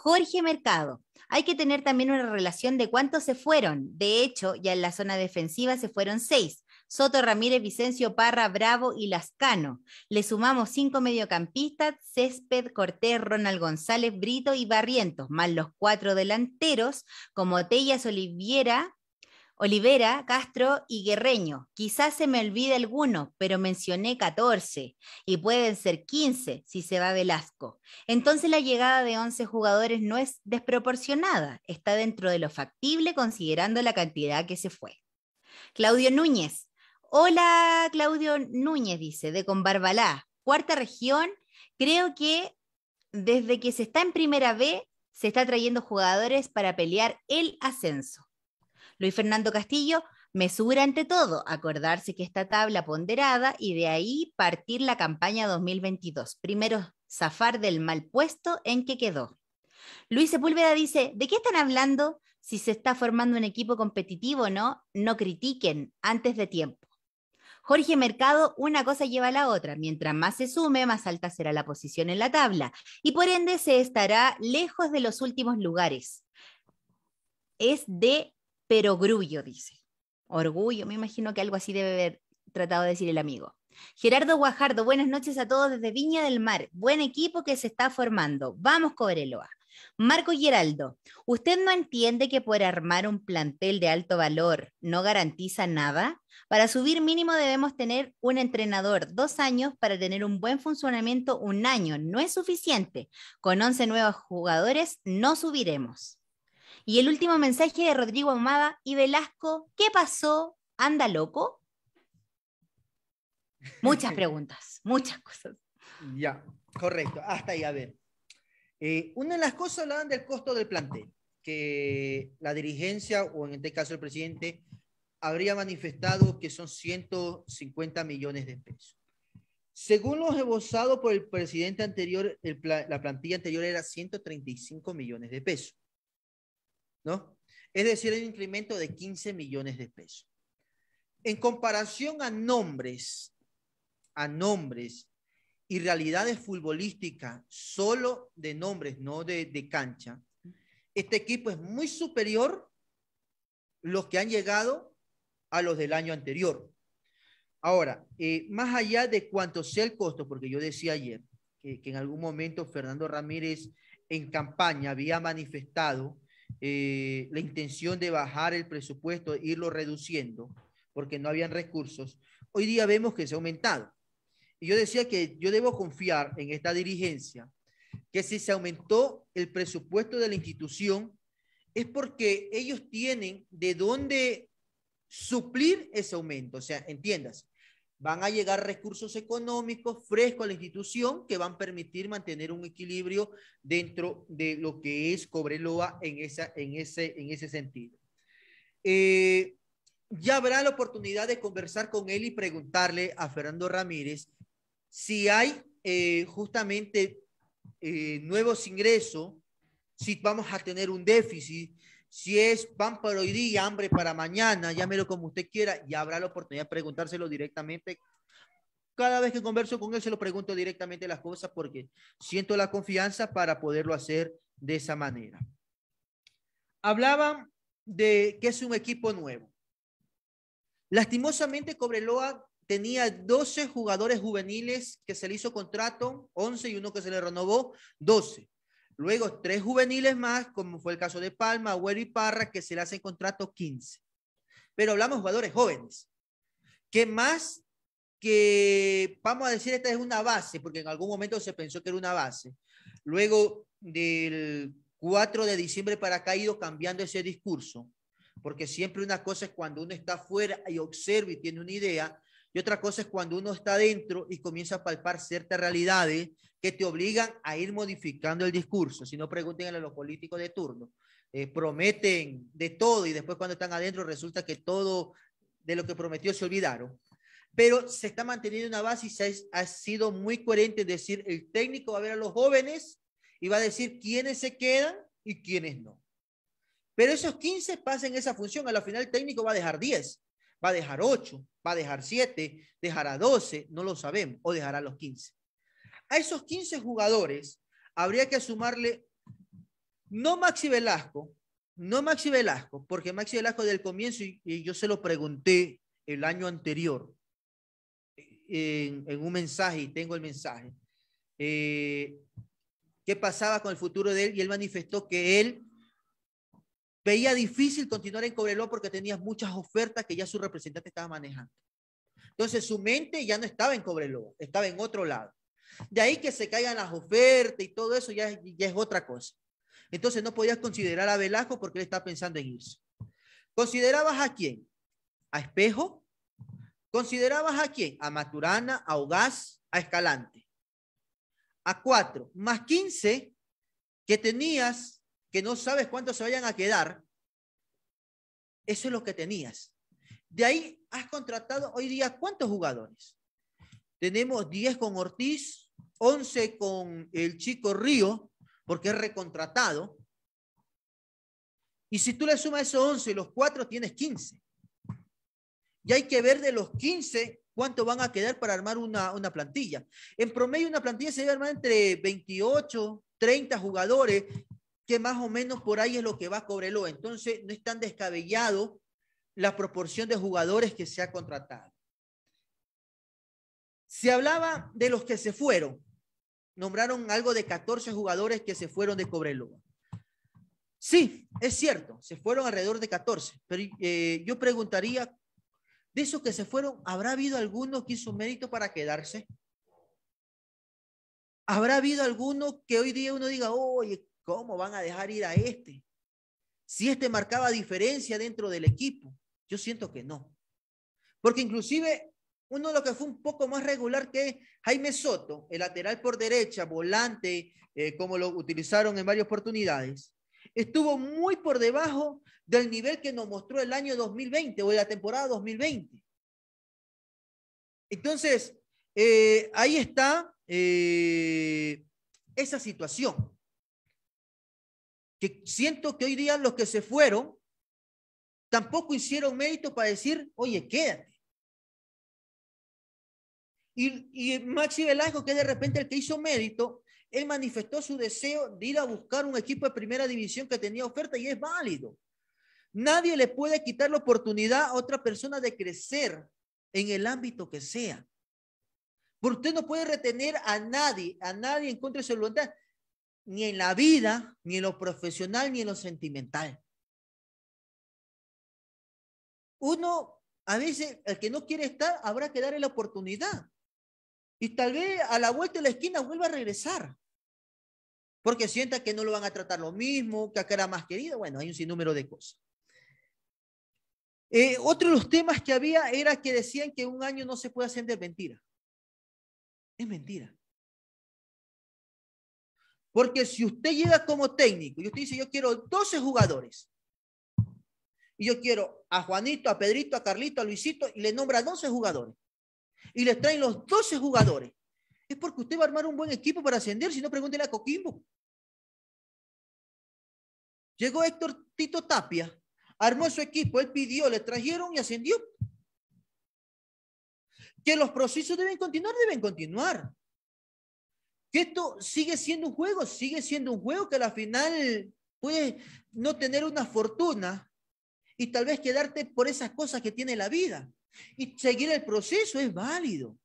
Jorge Mercado. Hay que tener también una relación de cuántos se fueron. De hecho, ya en la zona defensiva se fueron seis. Soto Ramírez, Vicencio Parra, Bravo y Lascano. Le sumamos cinco mediocampistas, Césped, Cortés, Ronald González, Brito y Barrientos, más los cuatro delanteros como Tellas, Oliviera, Olivera, Castro y Guerreño. Quizás se me olvide alguno, pero mencioné 14 y pueden ser 15 si se va Velasco. Entonces la llegada de 11 jugadores no es desproporcionada, está dentro de lo factible considerando la cantidad que se fue. Claudio Núñez. Hola, Claudio Núñez, dice, de Conbarbalá, cuarta región. Creo que desde que se está en primera B, se está trayendo jugadores para pelear el ascenso. Luis Fernando Castillo, mesura ante todo, acordarse que esta tabla ponderada y de ahí partir la campaña 2022. Primero, zafar del mal puesto en que quedó. Luis Sepúlveda dice, ¿de qué están hablando? Si se está formando un equipo competitivo, ¿no? No critiquen antes de tiempo. Jorge Mercado, una cosa lleva a la otra. Mientras más se sume, más alta será la posición en la tabla y por ende se estará lejos de los últimos lugares. Es de pero grullo, dice. Orgullo, me imagino que algo así debe haber tratado de decir el amigo. Gerardo Guajardo, buenas noches a todos desde Viña del Mar. Buen equipo que se está formando. Vamos, Cobreloa. Marco Geraldo, ¿usted no entiende que por armar un plantel de alto valor no garantiza nada? Para subir mínimo debemos tener un entrenador dos años para tener un buen funcionamiento un año. No es suficiente. Con 11 nuevos jugadores no subiremos. Y el último mensaje de Rodrigo Amada y Velasco, ¿qué pasó? ¿Anda loco? Muchas [LAUGHS] preguntas, muchas cosas. Ya, correcto, hasta ahí, a ver. Eh, una de las cosas hablaban del costo del plantel, que la dirigencia, o en este caso el presidente, habría manifestado que son 150 millones de pesos. Según los esbozados por el presidente anterior, la plantilla anterior era 135 millones de pesos. Es decir, hay un incremento de 15 millones de pesos. En comparación a nombres, a nombres y realidades futbolísticas, solo de nombres, no de, cancha, este equipo es muy superior los que han llegado a los del año anterior. Ahora, eh, más allá de cuánto sea el costo, porque yo decía ayer que en algún momento Fernando Ramírez en campaña había manifestado eh, la intención de bajar el presupuesto, irlo reduciendo, porque no habían recursos, hoy día vemos que se ha aumentado. Y yo decía que yo debo confiar en esta dirigencia, que si se aumentó el presupuesto de la institución, es porque ellos tienen de dónde suplir ese aumento. O sea, entiendas, van a llegar recursos económicos frescos a la institución que van a permitir mantener un equilibrio dentro de lo que es Cobreloa en, esa, en, ese, en ese sentido. Eh, ya habrá la oportunidad de conversar con él y preguntarle a Fernando Ramírez si hay eh, justamente eh, nuevos ingresos, si vamos a tener un déficit, si es pan para hoy día, hambre para mañana, llámelo como usted quiera y habrá la oportunidad de preguntárselo directamente. Cada vez que converso con él, se lo pregunto directamente las cosas porque siento la confianza para poderlo hacer de esa manera. Hablaban de que es un equipo nuevo. Lastimosamente, Cobreloa tenía 12 jugadores juveniles que se le hizo contrato, 11 y uno que se le renovó, 12. Luego, tres juveniles más, como fue el caso de Palma, Agüero y Parra, que se le hacen contrato 15. Pero hablamos jugadores jóvenes, ¿Qué más que, vamos a decir, esta es una base, porque en algún momento se pensó que era una base. Luego del 4 de diciembre para acá ha ido cambiando ese discurso, porque siempre una cosa es cuando uno está afuera y observa y tiene una idea, y otra cosa es cuando uno está dentro y comienza a palpar ciertas realidades que te obligan a ir modificando el discurso. Si no, pregunten a los políticos de turno. Eh, prometen de todo y después cuando están adentro resulta que todo de lo que prometió se olvidaron. Pero se está manteniendo una base y se ha, sido muy coherente decir, el técnico va a ver a los jóvenes y va a decir quiénes se quedan y quiénes no. Pero esos 15 pasen esa función, a la final el técnico va a dejar 10 va a dejar ocho, va a dejar siete, dejará doce, no lo sabemos, o dejará los quince. A esos quince jugadores habría que sumarle no Maxi Velasco, no Maxi Velasco, porque Maxi Velasco del comienzo, y, yo se lo pregunté el año anterior en, un mensaje, y tengo el mensaje, eh, qué pasaba con el futuro de él, y él manifestó que él veía difícil continuar en Cobreloa porque tenía muchas ofertas que ya su representante estaba manejando. Entonces su mente ya no estaba en Cobreloa, estaba en otro lado. De ahí que se caigan las ofertas y todo eso ya, ya es otra cosa. Entonces no podías considerar a Velasco porque él está pensando en irse. ¿Considerabas a quién? ¿A Espejo? ¿Considerabas a quién? A Maturana, a Ugaz a Escalante. A cuatro, más quince que tenías que no sabes cuántos se vayan a quedar, eso es lo que tenías. De ahí has contratado hoy día cuántos jugadores. Tenemos 10 con Ortiz, 11 con el chico Río, porque es recontratado. Y si tú le sumas esos 11, los 4 tienes 15. Y hay que ver de los 15 cuánto van a quedar para armar una, una plantilla. En promedio una plantilla se debe armar entre 28, 30 jugadores que más o menos por ahí es lo que va a Cobreloa. E. Entonces, no es tan descabellado la proporción de jugadores que se ha contratado. Se hablaba de los que se fueron. Nombraron algo de 14 jugadores que se fueron de Cobreloa. E. Sí, es cierto, se fueron alrededor de 14, pero eh, yo preguntaría, de esos que se fueron, ¿habrá habido alguno que hizo mérito para quedarse? ¿Habrá habido alguno que hoy día uno diga, oye, ¿Cómo van a dejar ir a este? Si este marcaba diferencia dentro del equipo, yo siento que no. Porque inclusive uno de los que fue un poco más regular que Jaime Soto, el lateral por derecha, volante, eh, como lo utilizaron en varias oportunidades, estuvo muy por debajo del nivel que nos mostró el año 2020 o la temporada 2020. Entonces, eh, ahí está eh, esa situación que siento que hoy día los que se fueron tampoco hicieron mérito para decir, oye, quédate. Y, y Maxi Velasco, que de repente el que hizo mérito, él manifestó su deseo de ir a buscar un equipo de primera división que tenía oferta y es válido. Nadie le puede quitar la oportunidad a otra persona de crecer en el ámbito que sea. Porque usted no puede retener a nadie, a nadie en contra de su voluntad ni en la vida, ni en lo profesional, ni en lo sentimental. Uno, a veces, el que no quiere estar, habrá que darle la oportunidad. Y tal vez a la vuelta de la esquina vuelva a regresar. Porque sienta que no lo van a tratar lo mismo, que acá era más querido. Bueno, hay un sinnúmero de cosas. Eh, otro de los temas que había era que decían que un año no se puede hacer de mentira. Es mentira. Porque si usted llega como técnico y usted dice, yo quiero 12 jugadores, y yo quiero a Juanito, a Pedrito, a Carlito, a Luisito, y le nombra 12 jugadores, y les traen los 12 jugadores, es porque usted va a armar un buen equipo para ascender, si no, pregúntele a Coquimbo. Llegó Héctor Tito Tapia, armó su equipo, él pidió, le trajeron y ascendió. Que los procesos deben continuar, deben continuar que esto sigue siendo un juego, sigue siendo un juego que a la final puede no tener una fortuna y tal vez quedarte por esas cosas que tiene la vida. Y seguir el proceso es válido.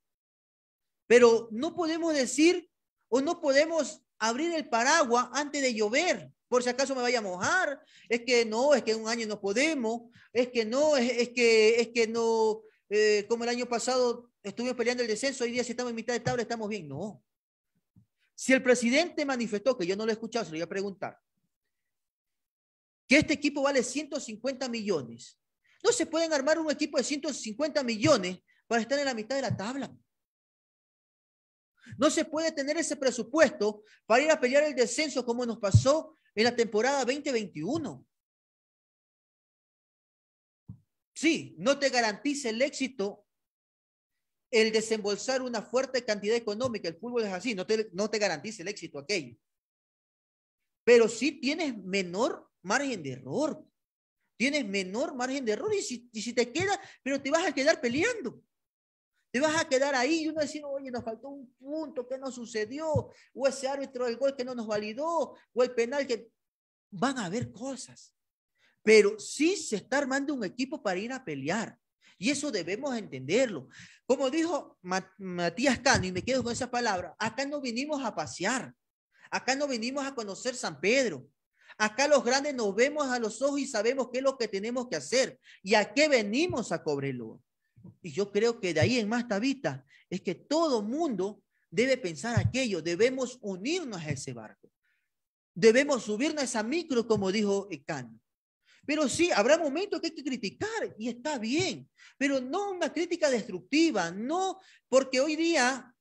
Pero no podemos decir o no podemos abrir el paraguas antes de llover, por si acaso me vaya a mojar. Es que no, es que un año no podemos, es que no, es, que, es que no, eh, como el año pasado estuvimos peleando el descenso, hoy día si estamos en mitad de tabla estamos bien. No, si el presidente manifestó, que yo no lo he escuchado, se lo voy a preguntar, que este equipo vale 150 millones, no se pueden armar un equipo de 150 millones para estar en la mitad de la tabla. No se puede tener ese presupuesto para ir a pelear el descenso como nos pasó en la temporada 2021. Sí, no te garantiza el éxito el desembolsar una fuerte cantidad económica, el fútbol es así, no te, no te garantiza el éxito aquello. Pero sí tienes menor margen de error. Tienes menor margen de error y si, y te queda, pero te vas a quedar peleando. Te vas a quedar ahí y uno decir, oye, nos faltó un punto, que no sucedió? O ese árbitro del gol que no nos validó, o el penal que... Van a haber cosas. Pero sí se está armando un equipo para ir a pelear. Y eso debemos entenderlo. Como dijo Matías Cano, y me quedo con esa palabra, acá no vinimos a pasear, acá no vinimos a conocer San Pedro. Acá los grandes nos vemos a los ojos y sabemos qué es lo que tenemos que hacer y a qué venimos a cobrarlo Y yo creo que de ahí en más, Tabita, es que todo mundo debe pensar aquello, debemos unirnos a ese barco, debemos subirnos a esa micro, como dijo Cano pero sí, habrá momentos que hay que criticar y está bien, pero no una crítica destructiva, no porque hoy día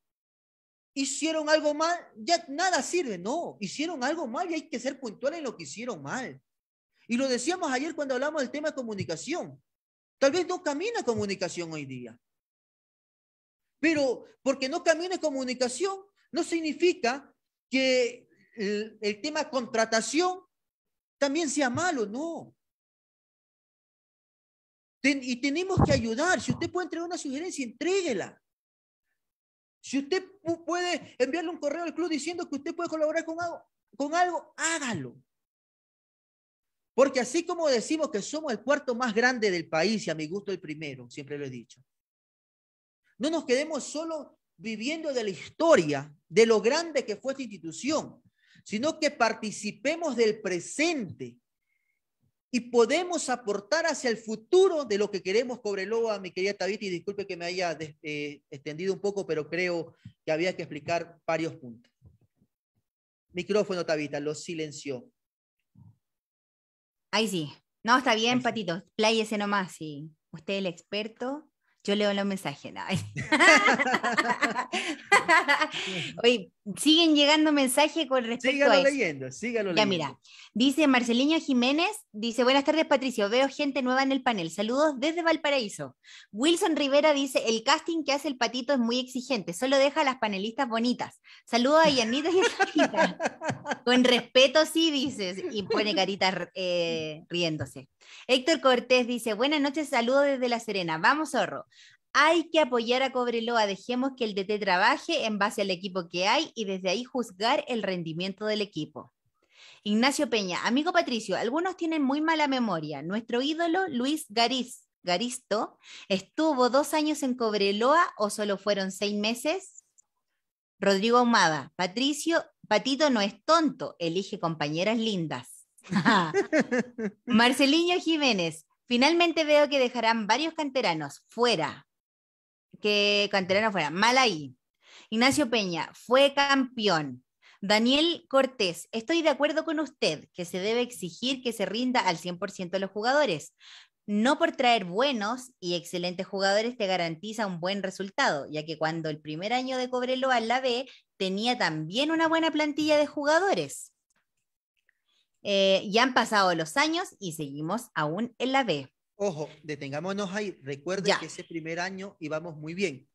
hicieron algo mal, ya nada sirve, no, hicieron algo mal y hay que ser puntual en lo que hicieron mal. Y lo decíamos ayer cuando hablamos del tema de comunicación. Tal vez no camina comunicación hoy día. Pero porque no camine comunicación no significa que el, el tema contratación también sea malo, no y tenemos que ayudar. Si usted puede entregar una sugerencia, entréguela. Si usted puede enviarle un correo al club diciendo que usted puede colaborar con algo, con algo, hágalo. Porque así como decimos que somos el cuarto más grande del país y a mi gusto el primero, siempre lo he dicho, no nos quedemos solo viviendo de la historia, de lo grande que fue esta institución, sino que participemos del presente y podemos aportar hacia el futuro de lo que queremos Cobreloa, mi querida y disculpe que me haya eh, extendido un poco, pero creo que había que explicar varios puntos. Micrófono, Tabita, lo silenció. Ahí sí. No, está bien, patitos, Patito, pláyese nomás, sí. Usted es el experto yo leo los mensajes. [LAUGHS] [LAUGHS] siguen llegando mensajes con respecto a leyendo, leyendo. Ya mira, dice Marcelino Jiménez, dice, buenas tardes Patricio, veo gente nueva en el panel, saludos desde Valparaíso. Wilson Rivera dice, el casting que hace el patito es muy exigente, solo deja a las panelistas bonitas. Saludos a Yanita y a [LAUGHS] con respeto sí dices, y pone carita eh, riéndose. Héctor Cortés dice, buenas noches, saludo desde La Serena. Vamos, zorro. Hay que apoyar a Cobreloa, dejemos que el DT trabaje en base al equipo que hay y desde ahí juzgar el rendimiento del equipo. Ignacio Peña, amigo Patricio, algunos tienen muy mala memoria. Nuestro ídolo Luis Gariz, Garisto estuvo dos años en Cobreloa o solo fueron seis meses. Rodrigo Ahumada, Patricio, Patito no es tonto, elige compañeras lindas. [LAUGHS] Marcelinho Jiménez, finalmente veo que dejarán varios canteranos fuera. Que canteranos fuera. Mal ahí. Ignacio Peña, fue campeón. Daniel Cortés, estoy de acuerdo con usted que se debe exigir que se rinda al 100% a los jugadores. No por traer buenos y excelentes jugadores te garantiza un buen resultado, ya que cuando el primer año de Cobrelo a la B tenía también una buena plantilla de jugadores. Eh, ya han pasado los años y seguimos aún en la B. Ojo, detengámonos ahí. Recuerden que ese primer año íbamos muy bien.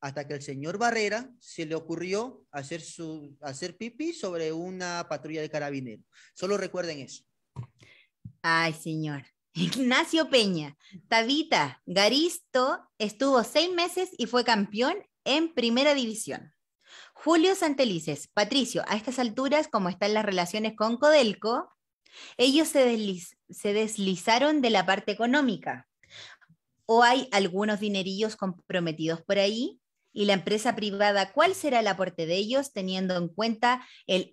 Hasta que el señor Barrera se le ocurrió hacer, su, hacer pipí sobre una patrulla de carabineros. Solo recuerden eso. Ay, señor. [LAUGHS] Ignacio Peña, Tabita Garisto estuvo seis meses y fue campeón en primera división. Julio Santelices, Patricio, a estas alturas, como están las relaciones con Codelco, ellos se, deslizaron de la parte económica. ¿O hay algunos dinerillos comprometidos por ahí? y la empresa privada, ¿cuál será el aporte de ellos teniendo en cuenta el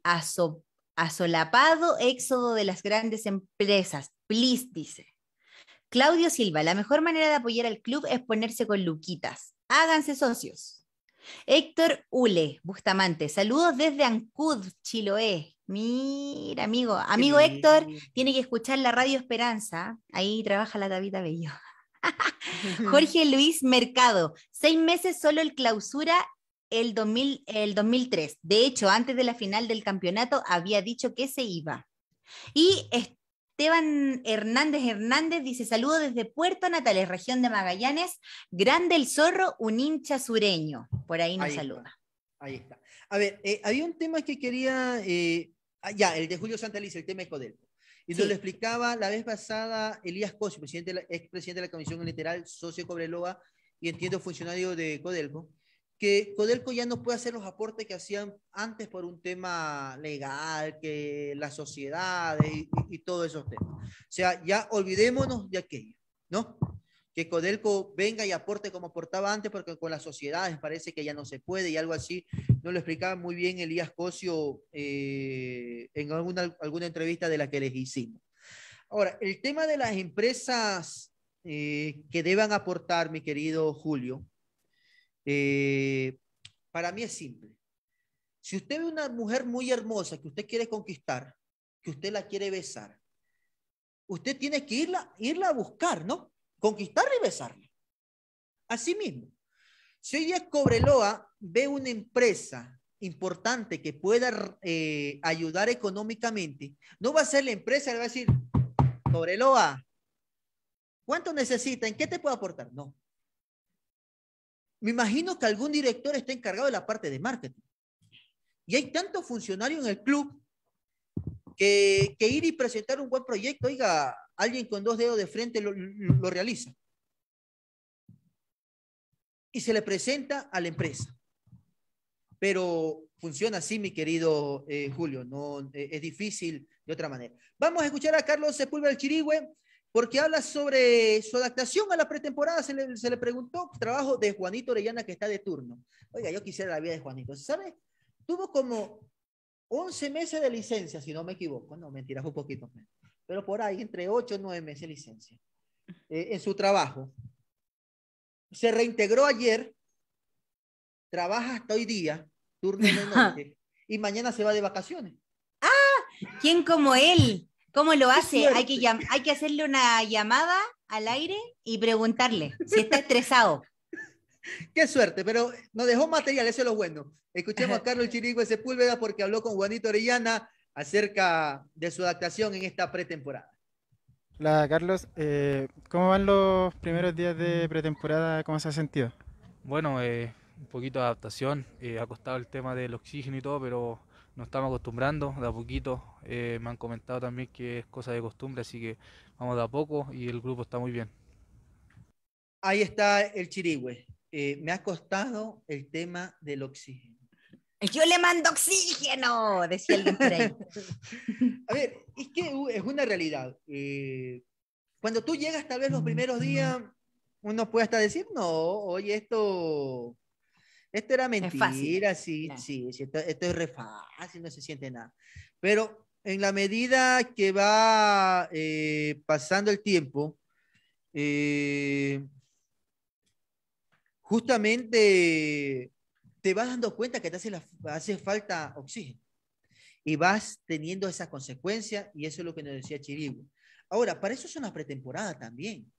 asolapado éxodo de las grandes empresas? Please, dice. Claudio Silva, la mejor manera de apoyar al club es ponerse con Luquitas. Háganse socios. Héctor Ule, Bustamante, saludos desde Ancud, Chiloé. Mira, amigo, amigo Héctor, tiene que escuchar la Radio Esperanza. Ahí trabaja la Tabita Bello. [LAUGHS] [LAUGHS] Jorge Luis Mercado, seis meses solo el clausura el, 2000, el 2003. De hecho, antes de la final del campeonato había dicho que se iba. Y Esteban Hernández Hernández dice saludo desde Puerto Natales, región de Magallanes, Grande el Zorro, un hincha sureño. Por ahí nos saluda. Ahí está. A ver, eh, había un tema que quería eh, Ah, ya, el de Julio Elisa, el tema Codelco. Y nos lo explicaba la vez pasada Elías Cosio, presidente ex presidente de la Comisión Literal, socio de Cobreloa y entiendo funcionario de Codelco, que Codelco ya no puede hacer los aportes que hacían antes por un tema legal, que las sociedades y, y todos esos temas. O sea, ya olvidémonos de aquello, ¿no? Codelco venga y aporte como aportaba antes, porque con las sociedades parece que ya no se puede y algo así. No lo explicaba muy bien Elías Cosio eh, en alguna, alguna entrevista de la que les hicimos. Ahora, el tema de las empresas eh, que deban aportar, mi querido Julio, eh, para mí es simple. Si usted ve una mujer muy hermosa que usted quiere conquistar, que usted la quiere besar, usted tiene que irla, irla a buscar, ¿no? Conquistar y besarla. Así mismo, si hoy día Cobreloa ve una empresa importante que pueda eh, ayudar económicamente, no va a ser la empresa que va a decir, Cobreloa, ¿cuánto necesita? ¿En qué te puedo aportar? No. Me imagino que algún director está encargado de la parte de marketing. Y hay tantos funcionarios en el club que, que ir y presentar un buen proyecto, oiga, alguien con dos dedos de frente lo, realiza. Y se le presenta a la empresa. Pero funciona así, mi querido eh, Julio, no eh, es difícil de otra manera. Vamos a escuchar a Carlos Sepúlveda Chirigüe, porque habla sobre su adaptación a la pretemporada. Se le, preguntó trabajo de Juanito Orellana, que está de turno. Oiga, yo quisiera la vida de Juanito. ¿Sabes? Tuvo como 11 meses de licencia, si no me equivoco. No, mentiras, un poquito menos pero por ahí entre 8 y 9 meses licencia eh, en su trabajo. Se reintegró ayer, trabaja hasta hoy día, turno de noche, y mañana se va de vacaciones. ¡Ah! ¿Quién como él? ¿Cómo lo hace? Hay que, hay que hacerle una llamada al aire y preguntarle si está estresado. [LAUGHS] Qué suerte, pero nos dejó material, eso es lo bueno. Escuchemos a Carlos Chirigo de Sepúlveda porque habló con Juanito Orellana acerca de su adaptación en esta pretemporada. Hola, Carlos, eh, ¿cómo van los primeros días de pretemporada? ¿Cómo se ha sentido? Bueno, eh, un poquito de adaptación, ha eh, costado el tema del oxígeno y todo, pero nos estamos acostumbrando de a poquito. me han comentado también que es cosa de costumbre, así que vamos de a poco y el grupo está muy bien. Ahí está el chirigüe. me ha costado el tema del oxígeno. Yo le mando oxígeno, decía el por [LAUGHS] A ver, es que es una realidad. Eh, cuando tú llegas tal vez los primeros días, uno puede hasta decir, no, oye, esto, esto era mentira, sí, sí, sí, esto, es re fácil, no se siente nada. Pero en la medida que va eh, pasando el tiempo, eh, justamente te vas dando cuenta que te hace, hace falta oxígeno. Y vas teniendo esas consecuencias, y eso es lo que nos decía Chiribu. Ahora, para eso es una pretemporada también,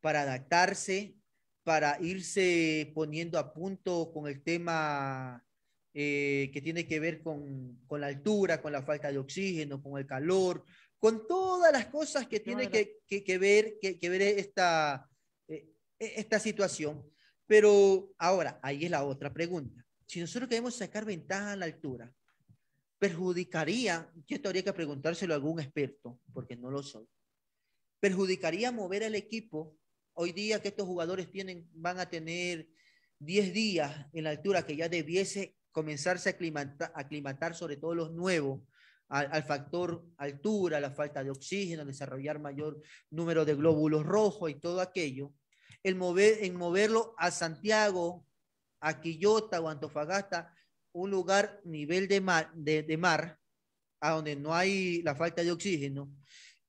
para adaptarse, para irse poniendo a punto con el tema eh, que tiene que ver con, con, la altura, con la falta de oxígeno, con el calor, con todas las cosas que tiene que, que, ver, que, que ver esta, eh, esta situación. Pero ahora, ahí es la otra pregunta si nosotros queremos sacar ventaja a la altura, perjudicaría, yo tendría habría que preguntárselo a algún experto, porque no lo soy, perjudicaría mover el equipo hoy día que estos jugadores tienen, van a tener 10 días en la altura que ya debiese comenzarse a aclimatar, aclimatar sobre todo los nuevos, al, factor altura, la falta de oxígeno, desarrollar mayor número de glóbulos rojos y todo aquello, el mover, en moverlo a Santiago, a Quillota o Antofagasta, un lugar nivel de mar, de, mar, a donde no hay la falta de oxígeno,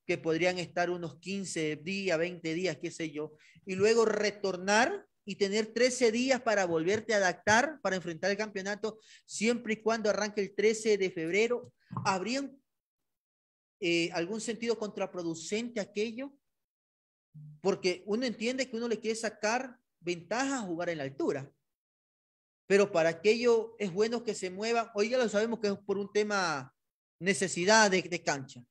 que podrían estar unos 15 días, 20 días, qué sé yo, y luego retornar y tener 13 días para volverte a adaptar para enfrentar el campeonato, siempre y cuando arranque el 13 de febrero. ¿Habría eh, algún sentido contraproducente aquello? Porque uno entiende que uno le quiere sacar ventaja a jugar en la altura pero para aquello es bueno que se muevan. Hoy ya lo sabemos que es por un tema necesidad de, cancha.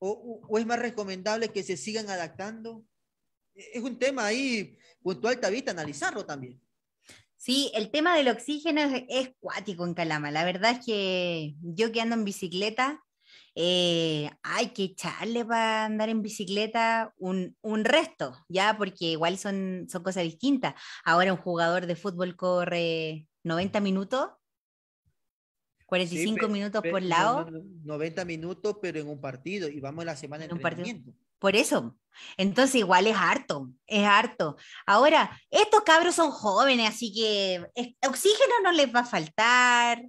O, es más recomendable que se sigan adaptando? Es un tema ahí, tu alta vista, analizarlo también. Sí, el tema del oxígeno es, es, cuático en Calama. La verdad es que yo que ando en bicicleta, hay eh, que echarle para andar en bicicleta un, resto, ya, porque igual son, son cosas distintas. Ahora un jugador de fútbol corre 90 minutos, 45 minutos por lado. 90 minutos, pero en un partido, y vamos a la semana de en entrenamiento. por eso. Entonces igual es harto, es harto. Ahora, estos cabros son jóvenes, así que eh, oxígeno no les va a faltar,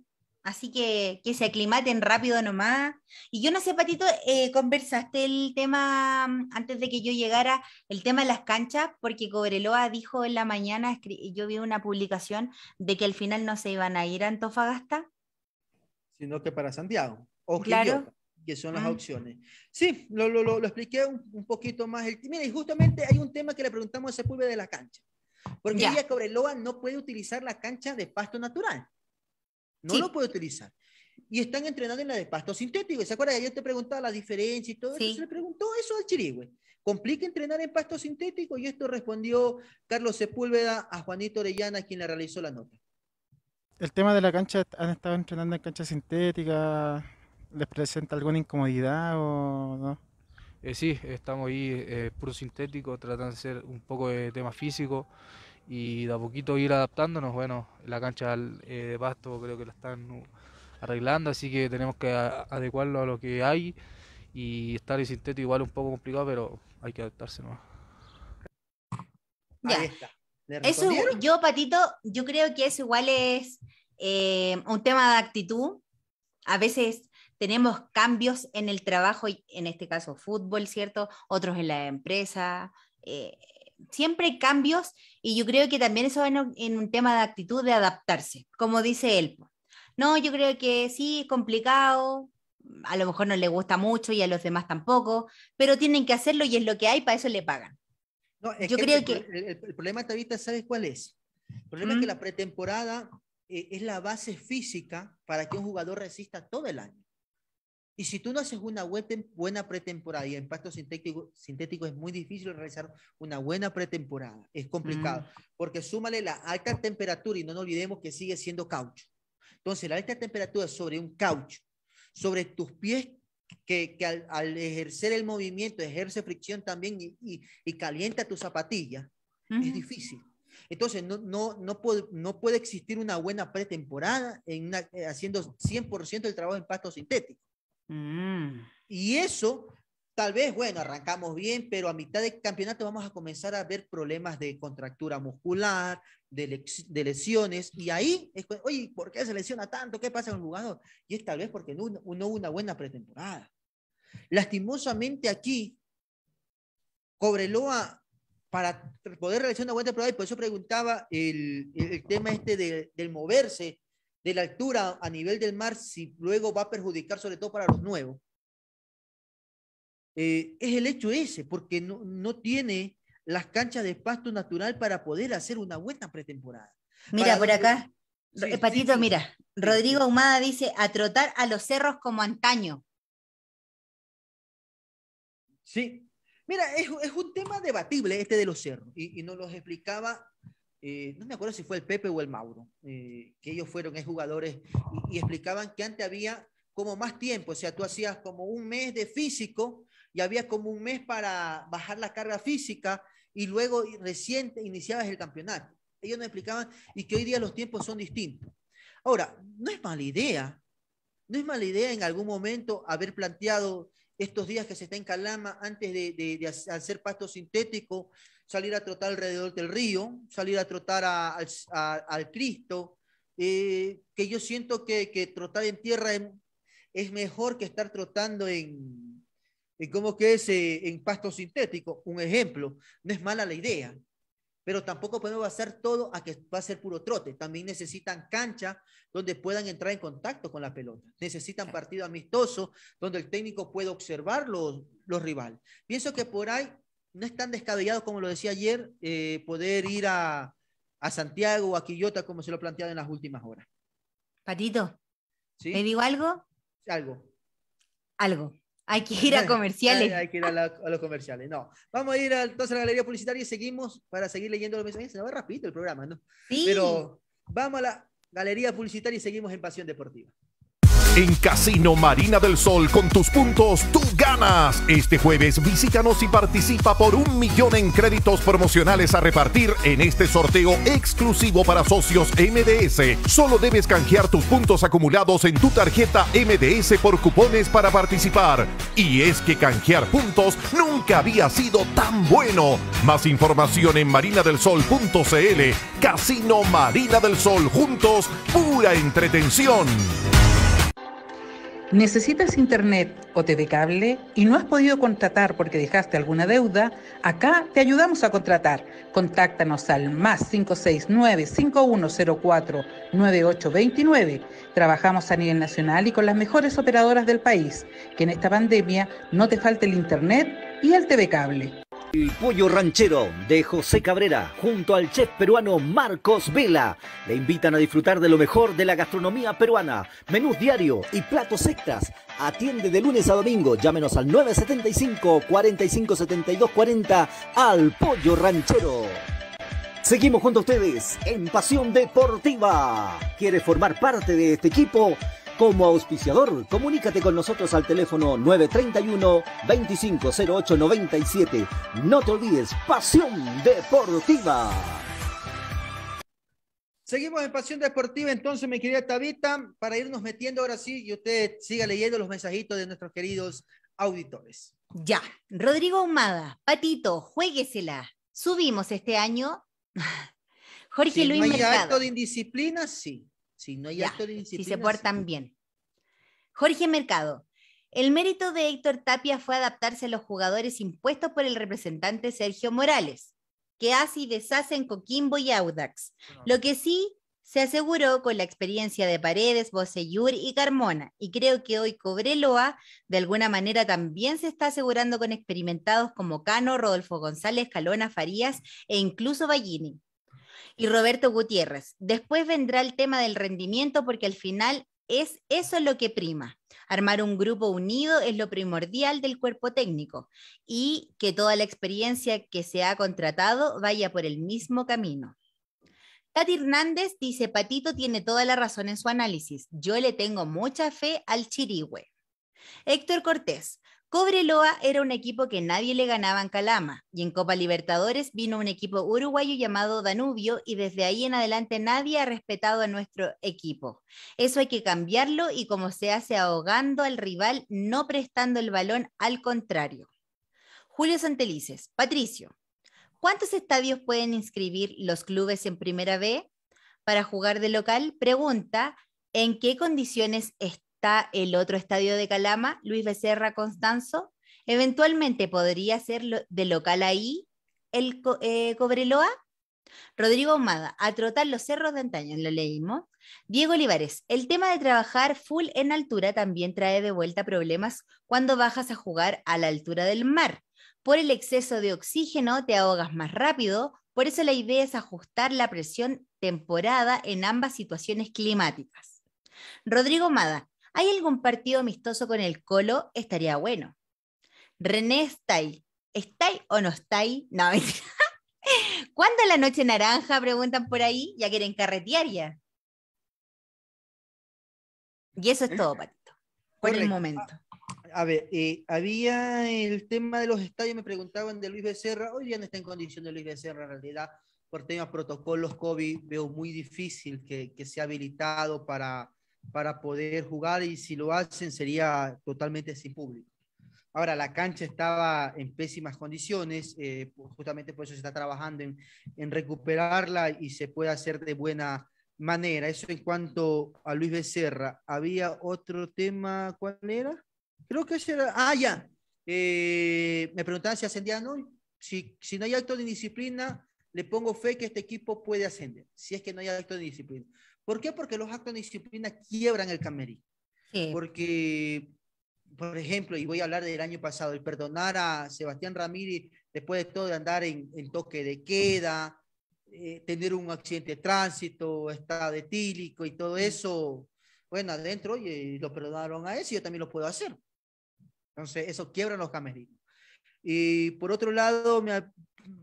Así que que se aclimaten rápido nomás. Y yo no sé, Patito, eh, conversaste el tema, mm, antes de que yo llegara, el tema de las canchas, porque Cobreloa dijo en la mañana, yo vi una publicación de que al final no se iban a ir a Antofagasta. Sino que para Santiago. O claro. que son las ah. opciones. Sí, lo, lo, lo, expliqué un, poquito más. mira, y justamente hay un tema que le preguntamos a Sepúlveda de la cancha. Porque ya. ella Cobreloa no puede utilizar la cancha de pasto natural no lo puede utilizar. Y están entrenando en la de pasto sintético. ¿Se acuerdan? Yo te preguntaba la diferencia y todo eso. Se le preguntó eso al chirigüe. ¿Complica entrenar en pasto sintético? Y esto respondió Carlos Sepúlveda a Juanito Orellana, quien le realizó la nota. El tema de la cancha, han estado entrenando en cancha sintética. ¿Les presenta alguna incomodidad o no? Eh, sí, estamos ahí eh, puro sintético, tratando de hacer un poco de tema físico y de a poquito ir adaptándonos. Bueno, la cancha eh, de pasto creo que la están arreglando, así que tenemos que adecuarlo a lo que hay y estar en sintético igual es un poco complicado, pero hay que adaptarse nomás. Ya. está. yo, Patito, yo creo que eso igual es eh, un tema de actitud. A veces tenemos cambios en el trabajo, en este caso fútbol, ¿cierto? Otros en la empresa. Eh, siempre hay cambios y yo creo que también eso va en, un tema de actitud de adaptarse, como dice él. No, yo creo que sí, es complicado, a lo mejor no le gusta mucho y a los demás tampoco, pero tienen que hacerlo y es lo que hay, para eso le pagan. yo creo el, que... El, problema ¿sabes cuál es? El problema es que la pretemporada eh, es la base física para que un jugador resista todo el año. Y si tú no haces una buena pretemporada, y en pasto sintético, sintético es muy difícil realizar una buena pretemporada, es complicado, mm. porque súmale la alta temperatura y no nos olvidemos que sigue siendo caucho. Entonces, la alta temperatura sobre un caucho, sobre tus pies, que, que al, ejercer el movimiento ejerce fricción también y, y, calienta tu zapatilla, es difícil. Entonces, no, no, no, puede, no puede existir una buena pretemporada en eh, haciendo 100% el trabajo en pasto sintético. Mm. Y eso, tal vez, bueno, arrancamos bien, pero a mitad de campeonato vamos a comenzar a ver problemas de contractura muscular, de, lesiones, y ahí oye, ¿por qué se lesiona tanto? ¿Qué pasa con un jugador? Y es tal vez porque no, hubo una buena pretemporada. Lastimosamente aquí, Cobreloa para poder realizar una buena prueba y por eso preguntaba el, el tema este de, del moverse de la altura a nivel del mar, si luego va a perjudicar sobre todo para los nuevos, eh, es el hecho ese, porque no, no, tiene las canchas de pasto natural para poder hacer una buena pretemporada. Mira, por acá, Patito, mira, Rodrigo Ahumada dice, a trotar a los cerros como antaño. Sí, mira, es, un tema debatible este de los cerros, y, y nos los explicaba eh, no me acuerdo si fue el Pepe o el Mauro, eh, que ellos fueron jugadores y, explicaban que antes había como más tiempo, o sea, tú hacías como un mes de físico y había como un mes para bajar la carga física y luego recién iniciabas el campeonato. Ellos nos explicaban y que hoy día los tiempos son distintos. Ahora, no es mala idea, no es mala idea en algún momento haber planteado estos días que se está en Calama antes de, de hacer pasto sintético, salir a trotar alrededor del río, salir a trotar al Cristo, eh, que yo siento que, trotar en tierra es, mejor que estar trotando en, en ¿cómo que es? Eh, en pasto sintético, un ejemplo. No es mala la idea, pero tampoco podemos hacer todo a que va a ser puro trote. También necesitan cancha donde puedan entrar en contacto con la pelota. Necesitan partido amistoso donde el técnico pueda observar los, los rivales. Pienso que por ahí no es tan descabellado como lo decía ayer, eh, poder ir a, Santiago o a Quillota como se lo planteado en las últimas horas. Patito, ¿me digo algo? Algo. Algo. Hay que ir a comerciales. Hay, que ir a, los comerciales. No. Vamos a ir entonces a la galería publicitaria y seguimos para seguir leyendo los mensajes. Se nos va rápido el programa, ¿no? Sí. Pero vamos a la galería publicitaria y seguimos en Pasión Deportiva. En Casino Marina del Sol, con tus puntos, tú ganas. Este jueves visítanos y participa por un millón en créditos promocionales a repartir en este sorteo exclusivo para socios MDS. Solo debes canjear tus puntos acumulados en tu tarjeta MDS por cupones para participar. Y es que canjear puntos nunca había sido tan bueno. Más información en marinadelsol.cl. Casino Marina del Sol, juntos, pura entretención. ¿Necesitas internet o TV cable y no has podido contratar porque dejaste alguna deuda? Acá te ayudamos a contratar. Contáctanos al más 569-5104-9829. Trabajamos a nivel nacional y con las mejores operadoras del país. Que en esta pandemia no te falte el internet y el TV cable. El pollo ranchero de José Cabrera junto al chef peruano Marcos Vela le invitan a disfrutar de lo mejor de la gastronomía peruana, menús diario y platos sectas. Atiende de lunes a domingo, llámenos al 975 45 72 40 al pollo ranchero. Seguimos junto a ustedes en Pasión Deportiva. ¿Quieres formar parte de este equipo? como auspiciador. Comunícate con nosotros al teléfono 931-250897. No te olvides, Pasión Deportiva. Seguimos en Pasión Deportiva, entonces, mi querida Tabita, para irnos metiendo ahora sí y usted siga leyendo los mensajitos de nuestros queridos auditores. Ya, Rodrigo Humada, Patito, juéguesela. Subimos este año. [LAUGHS] Jorge Luis no acto de indisciplina, sí. Si no hay se portan bien. Jorge Mercado. El mérito de Héctor Tapia fue adaptarse a los jugadores impuestos por el representante Sergio Morales, que hace y deshace Coquimbo y Audax. Lo que sí se aseguró con la experiencia de Paredes, Bocellur y Carmona. Y creo que hoy Cobreloa, de alguna manera, también se está asegurando con experimentados como Cano, Rodolfo González, Calona, Farías e incluso Ballini y Roberto Gutiérrez. Después vendrá el tema del rendimiento porque al final es eso lo que prima. Armar un grupo unido es lo primordial del cuerpo técnico y que toda la experiencia que se ha contratado vaya por el mismo camino. Tati Hernández dice, Patito tiene toda la razón en su análisis. Yo le tengo mucha fe al chirigüe. Héctor Cortés, Cobreloa era un equipo que nadie le ganaba en Calama y en Copa Libertadores vino un equipo uruguayo llamado Danubio y desde ahí en adelante nadie ha respetado a nuestro equipo. Eso hay que cambiarlo y como se hace ahogando al rival, no prestando el balón, al contrario. Julio Santelices, Patricio, ¿cuántos estadios pueden inscribir los clubes en Primera B para jugar de local? Pregunta, ¿en qué condiciones están el otro estadio de Calama, Luis Becerra Constanzo. Eventualmente podría ser de local ahí el eh, Cobreloa. Rodrigo Mada, a trotar los cerros de antaño, lo leímos. Diego Olivares, el tema de trabajar full en altura también trae de vuelta problemas cuando bajas a jugar a la altura del mar. Por el exceso de oxígeno te ahogas más rápido, por eso la idea es ajustar la presión temporada en ambas situaciones climáticas. Rodrigo Mada, ¿Hay algún partido amistoso con el Colo? Estaría bueno. René, ¿Está ahí o no ahí? No, [LAUGHS] ¿Cuándo es la noche naranja? Preguntan por ahí. Ya quieren carretear ya. Y eso es todo, Patito. Por el momento. A ver, eh, había el tema de los estadios, me preguntaban de Luis Becerra, hoy ya no está en condición de Luis Becerra en realidad, por temas protocolos COVID, veo muy difícil que, que sea habilitado para, para poder jugar y si lo hacen sería totalmente sin público. Ahora, la cancha estaba en pésimas condiciones, eh, pues, justamente por eso se está trabajando en, recuperarla y se puede hacer de buena manera. Eso en cuanto a Luis Becerra. Había otro tema, ¿cuál era? Creo que ese era. Ah, ya. Eh, me preguntaban si ascendían hoy. Si, si no hay acto de disciplina, le pongo fe que este equipo puede ascender, si es que no hay acto de disciplina. ¿Por qué? Porque los actos de disciplina quiebran el camerino. Porque, por ejemplo, y voy a hablar del año pasado, el perdonar a Sebastián Ramírez después de todo de andar en, el toque de queda, eh, tener un accidente de tránsito, estado etílico y todo eso, bueno, adentro y, lo perdonaron a él, y yo también lo puedo hacer. Entonces, eso quiebra los camerinos. Y por otro lado,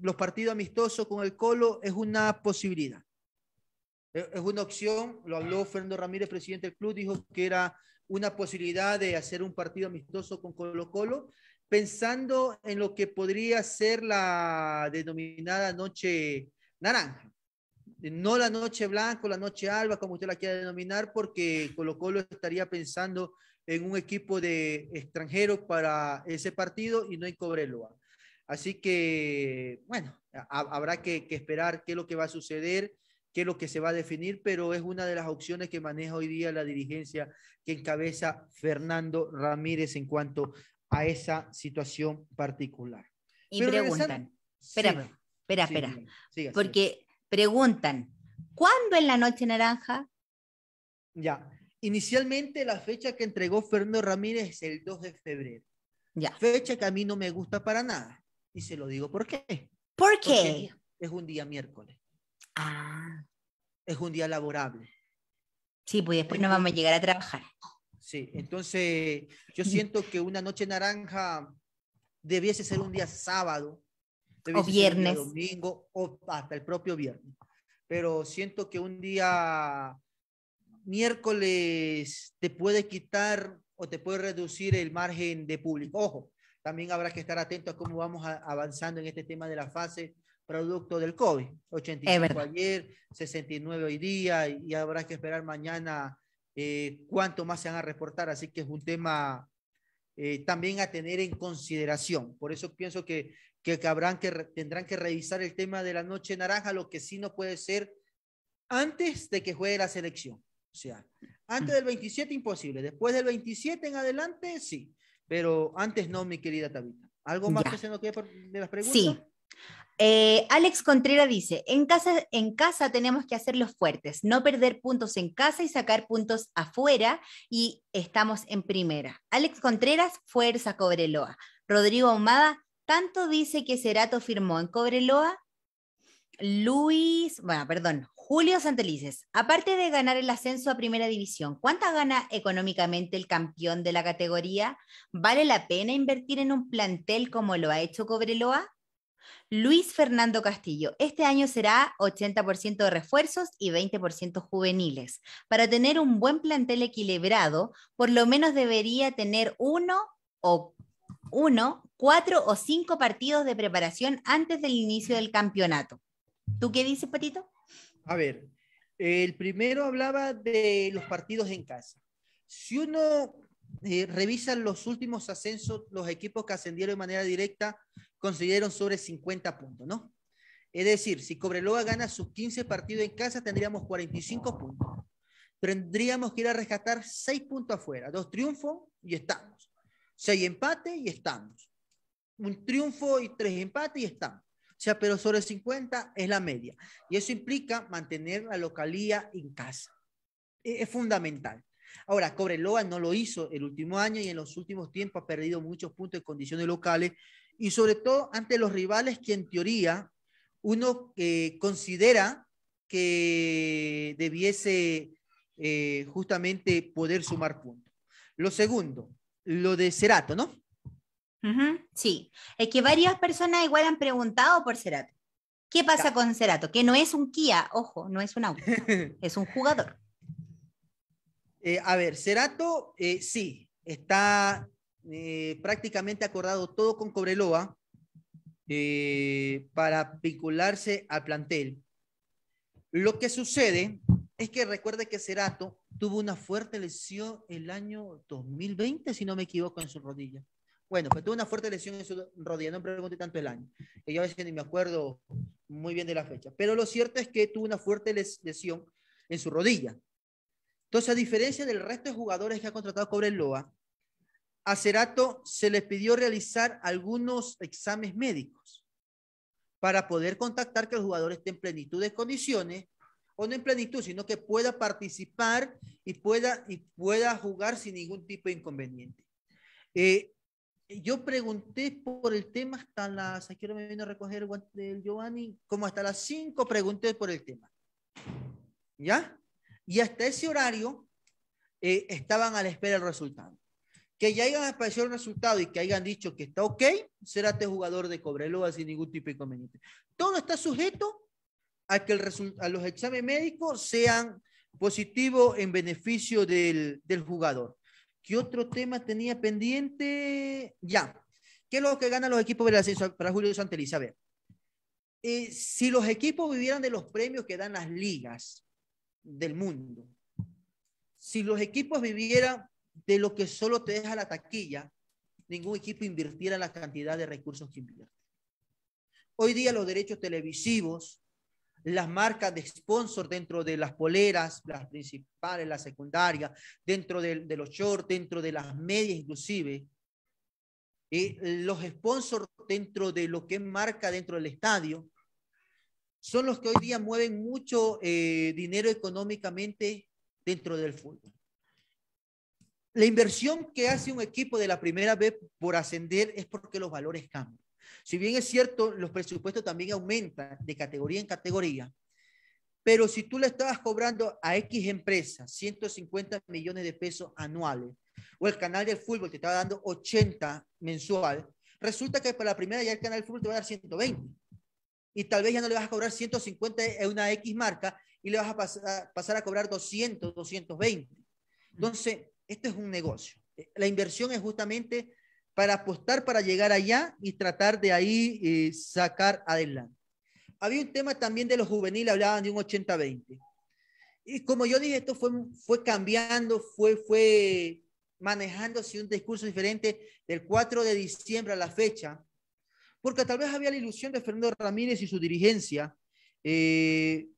los partidos amistosos con el Colo es una posibilidad. Es una opción, lo habló Fernando Ramírez, presidente del club, dijo que era una posibilidad de hacer un partido amistoso con Colo Colo, pensando en lo que podría ser la denominada noche naranja. No la noche blanca, la noche alba, como usted la quiera denominar, porque Colo Colo estaría pensando en un equipo de extranjeros para ese partido y no en Cobreloa. Así que, bueno, habrá que, esperar qué es lo que va a suceder que es lo que se va a definir, pero es una de las opciones que maneja hoy día la dirigencia que encabeza Fernando Ramírez en cuanto a esa situación particular. Y preguntan, espera, espera, espera, porque preguntan, ¿cuándo en la noche naranja? Ya, inicialmente la fecha que entregó Fernando Ramírez es el 2 de febrero. Ya. Fecha que a mí no me gusta para nada. Y se lo digo por qué. ¿Por qué? Porque es un día miércoles. Ah. Es un día laborable. Sí, pues después no vamos a llegar a trabajar. Sí, entonces yo siento que una noche naranja debiese ser un día sábado. O viernes. domingo o hasta el propio viernes. Pero siento que un día miércoles te puede quitar o te puede reducir el margen de público. Ojo, también habrá que estar atento a cómo vamos avanzando en este tema de la fase producto del COVID. 85 ayer, 69 hoy día y habrá que esperar mañana eh, cuánto más se van a reportar. Así que es un tema eh, también a tener en consideración. Por eso pienso que, que, habrán que tendrán que revisar el tema de la noche naranja, lo que sí no puede ser antes de que juegue la selección. O sea, antes del 27 imposible, después del 27 en adelante sí, pero antes no, mi querida Tabita. ¿Algo más que se nos quede de las preguntas? Sí. Eh, Alex Contreras dice, en casa, en casa tenemos que hacer los fuertes, no perder puntos en casa y sacar puntos afuera y estamos en primera. Alex Contreras, fuerza Cobreloa. Rodrigo Ahumada, tanto dice que Cerato firmó en Cobreloa. Luis, bueno, perdón, Julio Santelices, aparte de ganar el ascenso a primera división, ¿cuánta gana económicamente el campeón de la categoría? ¿Vale la pena invertir en un plantel como lo ha hecho Cobreloa? Luis Fernando Castillo, este año será 80% de refuerzos y 20% juveniles. Para tener un buen plantel equilibrado, por lo menos debería tener uno o uno, cuatro o cinco partidos de preparación antes del inicio del campeonato. ¿Tú qué dices, Patito? A ver, el primero hablaba de los partidos en casa. Si uno eh, revisan los últimos ascensos, los equipos que ascendieron de manera directa consiguieron sobre 50 puntos, ¿no? Es decir, si Cobreloa gana sus 15 partidos en casa, tendríamos 45 puntos. Tendríamos que ir a rescatar 6 puntos afuera, dos triunfos y estamos. 6 empates y estamos. Un triunfo y tres empates y estamos. O sea, pero sobre 50 es la media. Y eso implica mantener la localía en casa. E, es fundamental. Ahora, Cobreloa no lo hizo el último año y en los últimos tiempos ha perdido muchos puntos en condiciones locales y sobre todo ante los rivales que en teoría uno eh, considera que debiese eh, justamente poder sumar puntos. Lo segundo, lo de Cerato, ¿no? sí, es que varias personas igual han preguntado por Cerato. ¿Qué pasa con Cerato? Que no es un Kia, ojo, no es un auto, [LAUGHS] es un jugador. Eh, a ver, Cerato, eh, sí, está eh, prácticamente acordado todo con Cobreloa para vincularse al plantel. Lo que sucede es que recuerde que Cerato tuvo una fuerte lesión el año 2020, si no me equivoco, en su rodilla. Bueno, pues tuvo una fuerte lesión en su rodilla, no me pregunté tanto el año. Yo a veces ni me acuerdo muy bien de la fecha. Pero lo cierto es que tuvo una fuerte lesión en su rodilla. Entonces, a diferencia del resto de jugadores que ha contratado Cobreloa, a Cerato se les pidió realizar algunos exámenes médicos para poder contactar que el jugador esté en plenitud de condiciones, o no en plenitud, sino que pueda participar y pueda, y pueda jugar sin ningún tipo de inconveniente. Eh, yo pregunté por el tema hasta las, aquí me a recoger el Giovanni, como hasta las 5 pregunté por el tema. ¿Ya? y hasta ese horario eh, estaban a la espera del resultado. Que ya hayan aparecido el resultado y que hayan dicho que está ok, será este jugador de Cobreloa sin ningún tipo de inconveniente. Todo está sujeto a que el los exámenes médicos sean positivos en beneficio del, jugador. ¿Qué otro tema tenía pendiente? Ya. ¿Qué es lo que ganan los equipos para Julio Santeliz? A ver, eh, si los equipos vivieran de los premios que dan las ligas, del mundo. Si los equipos vivieran de lo que solo te deja la taquilla, ningún equipo invirtiera la cantidad de recursos que invierte. Hoy día los derechos televisivos, las marcas de sponsor dentro de las poleras, las principales, las secundarias, dentro de, los shorts, dentro de las medias inclusive, y eh, los sponsors dentro de lo que marca dentro del estadio, son los que hoy día mueven mucho eh, dinero económicamente dentro del fútbol. La inversión que hace un equipo de la primera vez por ascender es porque los valores cambian. Si bien es cierto, los presupuestos también aumentan de categoría en categoría, pero si tú le estabas cobrando a X empresa 150 millones de pesos anuales, o el canal del fútbol te estaba dando 80 mensuales, resulta que para la primera ya el canal del fútbol te va a dar 120 y tal vez ya no le vas a cobrar 150 en una X marca y le vas a pasar, a cobrar 200, 220. Mm. Entonces, esto es un negocio. Eh, la inversión es justamente para apostar, para llegar allá y tratar de ahí eh, sacar adelante. Había un tema también de los juveniles, hablaban de un 80-20. Y como yo dije, esto fue, fue cambiando, fue, fue manejándose un discurso diferente del 4 de diciembre a la fecha porque tal vez había la ilusión de Fernando Ramírez y su dirigencia, eh,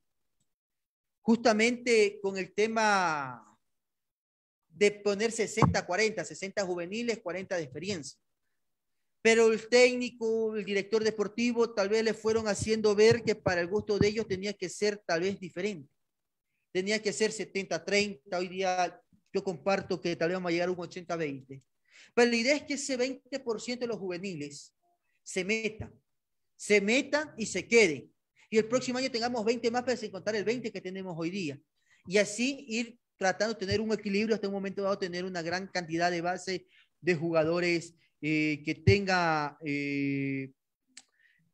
justamente con el tema de poner 60, 40, 60 juveniles, 40 de experiencia. Pero el técnico, el director deportivo, tal vez le fueron haciendo ver que para el gusto de ellos tenía que ser tal vez diferente. Tenía que ser 70-30. Hoy día yo comparto que tal vez vamos a llegar a un 80-20. Pero la idea es que ese 20% de los juveniles se meta se meta y se quede Y el próximo año tengamos 20 más para encontrar el 20 que tenemos hoy día. Y así ir tratando de tener un equilibrio hasta un momento dado, tener una gran cantidad de base de jugadores eh, que tenga eh,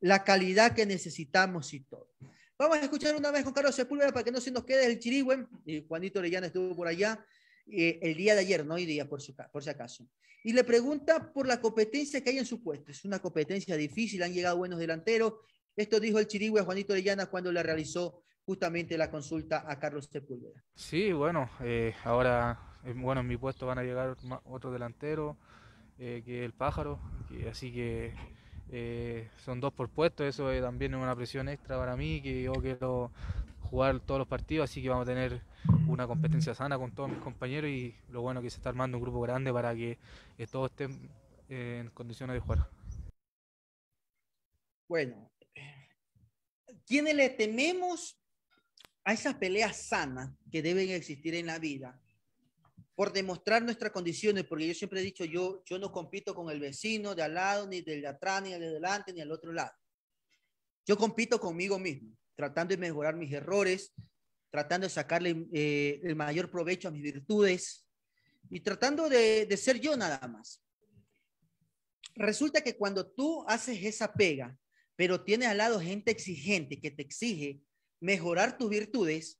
la calidad que necesitamos y todo. Vamos a escuchar una vez con Carlos Sepúlveda para que no se nos quede el chirigüen. Eh, Juanito Lellana estuvo por allá. Eh, el día de ayer, no hoy día, por, por si acaso. Y le pregunta por la competencia que hay en su puesto. Es una competencia difícil, han llegado buenos delanteros. Esto dijo el chirigüe Juanito Llana cuando le realizó justamente la consulta a Carlos Sepúlveda. Sí, bueno, eh, ahora, eh, bueno, en mi puesto van a llegar otro delantero, que el pájaro, así que son dos por puesto, eso también es una presión extra para mí, que yo quiero jugar todos los partidos, así que vamos a tener una competencia sana con todos mis compañeros y lo bueno que se está armando un grupo grande para que eh, todos estén eh, en condiciones de jugar. Bueno, ¿quiénes le tememos a esas peleas sanas que deben existir en la vida? por demostrar nuestras condiciones, porque yo siempre he dicho, yo, yo no compito con el vecino de al lado, ni del de atrás, ni del de delante, ni al otro lado. Yo compito conmigo mismo tratando de mejorar mis errores, tratando de sacarle eh, el mayor provecho a mis virtudes y tratando de, de ser yo nada más. Resulta que cuando tú haces esa pega, pero tienes al lado gente exigente que te exige mejorar tus virtudes,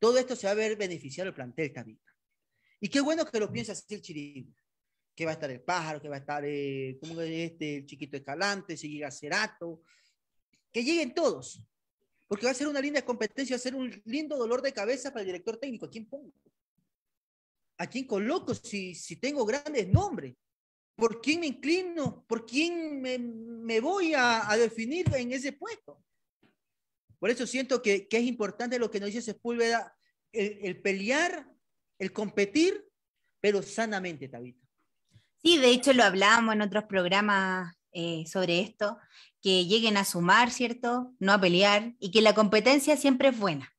todo esto se va a ver beneficiado el plantel también. Y qué bueno que lo piensa así el chirín, que va a estar el pájaro, que va a estar eh, este, el chiquito Escalante, si llega Cerato, que lleguen todos. Porque va a ser una linda competencia, va a ser un lindo dolor de cabeza para el director técnico. ¿A quién pongo? ¿A quién coloco si, tengo grandes nombres? ¿Por quién me inclino? ¿Por quién me, voy a, definir en ese puesto? Por eso siento que, es importante lo que nos dice Sepúlveda, el, pelear, el competir, pero sanamente, Tabita. Sí, de hecho lo hablábamos en otros programas eh, sobre esto, que lleguen a sumar, ¿cierto? No a pelear y que la competencia siempre es buena.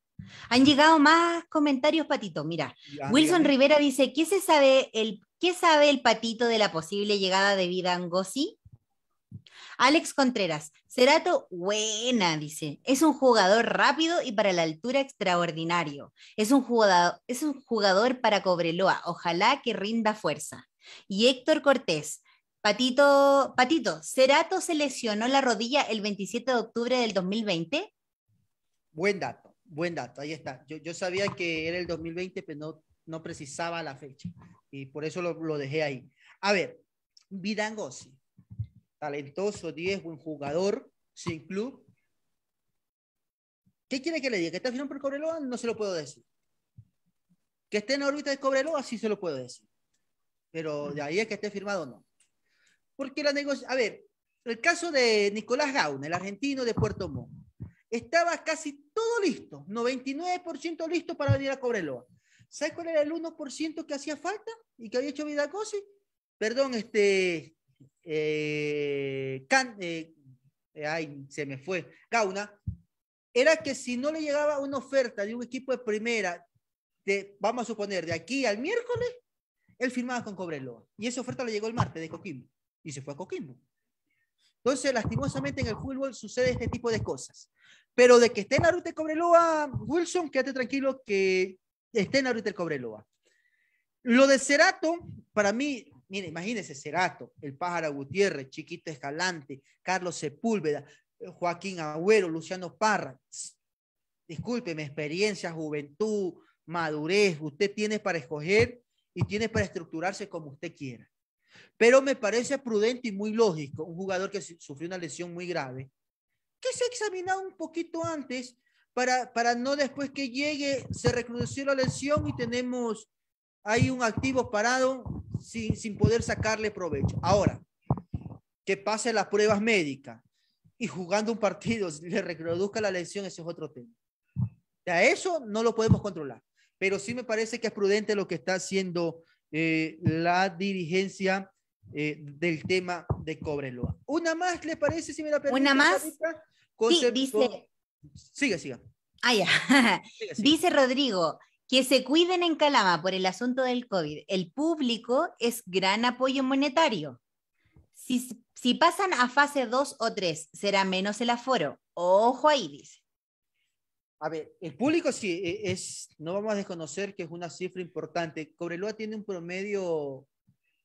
Han llegado más comentarios, Patito. Mira, Wilson Rivera dice, ¿qué, se sabe el, ¿qué sabe el Patito de la posible llegada de vida Angosi? Alex Contreras, Cerato, buena, dice. Es un jugador rápido y para la altura extraordinario. Es un jugador, es un jugador para Cobreloa. Ojalá que rinda fuerza. Y Héctor Cortés, Patito, Patito, ¿Cerato se lesionó la rodilla el 27 de octubre del 2020? Buen dato, buen dato, ahí está. Yo, yo sabía que era el 2020, pero no, precisaba la fecha y por eso lo, dejé ahí. A ver, Vidangosi, talentoso, 10, buen jugador, sin club. ¿Qué quiere que le diga? ¿Que está firmado por Cobreloa? No se lo puedo decir. ¿Que esté en órbita de Cobreloa? Sí se lo puedo decir. Pero de ahí es que esté firmado, no. Porque la negociación, a ver, el caso de Nicolás Gauna, el argentino de Puerto Montt, estaba casi todo listo, 99% listo para venir a Cobreloa. ¿Sabes cuál era el 1% que hacía falta y que había hecho vida Vidacosi? Perdón, este. Eh, eh, eh, ay, se me fue. Gauna. Era que si no le llegaba una oferta de un equipo de primera, de, vamos a suponer, de aquí al miércoles, él firmaba con Cobreloa. Y esa oferta le llegó el martes de Coquimbo y se fue a Coquimbo. Entonces, lastimosamente en el fútbol sucede este tipo de cosas. Pero de que esté en la ruta de Cobreloa, Wilson, quédate tranquilo que esté en la ruta del Cobreloa. Lo de Cerato, para mí, mire, imagínese Cerato, el Pájaro Gutiérrez, Chiquito Escalante, Carlos Sepúlveda, Joaquín Agüero, Luciano Parra. Discúlpeme, experiencia, juventud, madurez, usted tiene para escoger y tiene para estructurarse como usted quiera. Pero me parece prudente y muy lógico un jugador que sufrió una lesión muy grave, que se ha examinado un poquito antes para, no después que llegue se recrudeció la lesión y tenemos hay un activo parado sin, poder sacarle provecho. Ahora, que pase las pruebas médicas y jugando un partido [LAUGHS] le reproduzca la lesión, ese es otro tema. A eso no lo podemos controlar, pero sí me parece que es prudente lo que está haciendo eh, la dirigencia eh, del tema de Cobreloa. Una más, ¿le parece? Si me Una más. dice. Sigue, sigue. Ah, ya. [LAUGHS] Dice Rodrigo. Que se cuiden en Calama por el asunto del COVID. El público es gran apoyo monetario. Si, si pasan a fase 2 o 3, será menos el aforo. Ojo ahí, dice. A ver, el público sí, e, es, no vamos a desconocer que es una cifra importante. Cobreloa tiene un promedio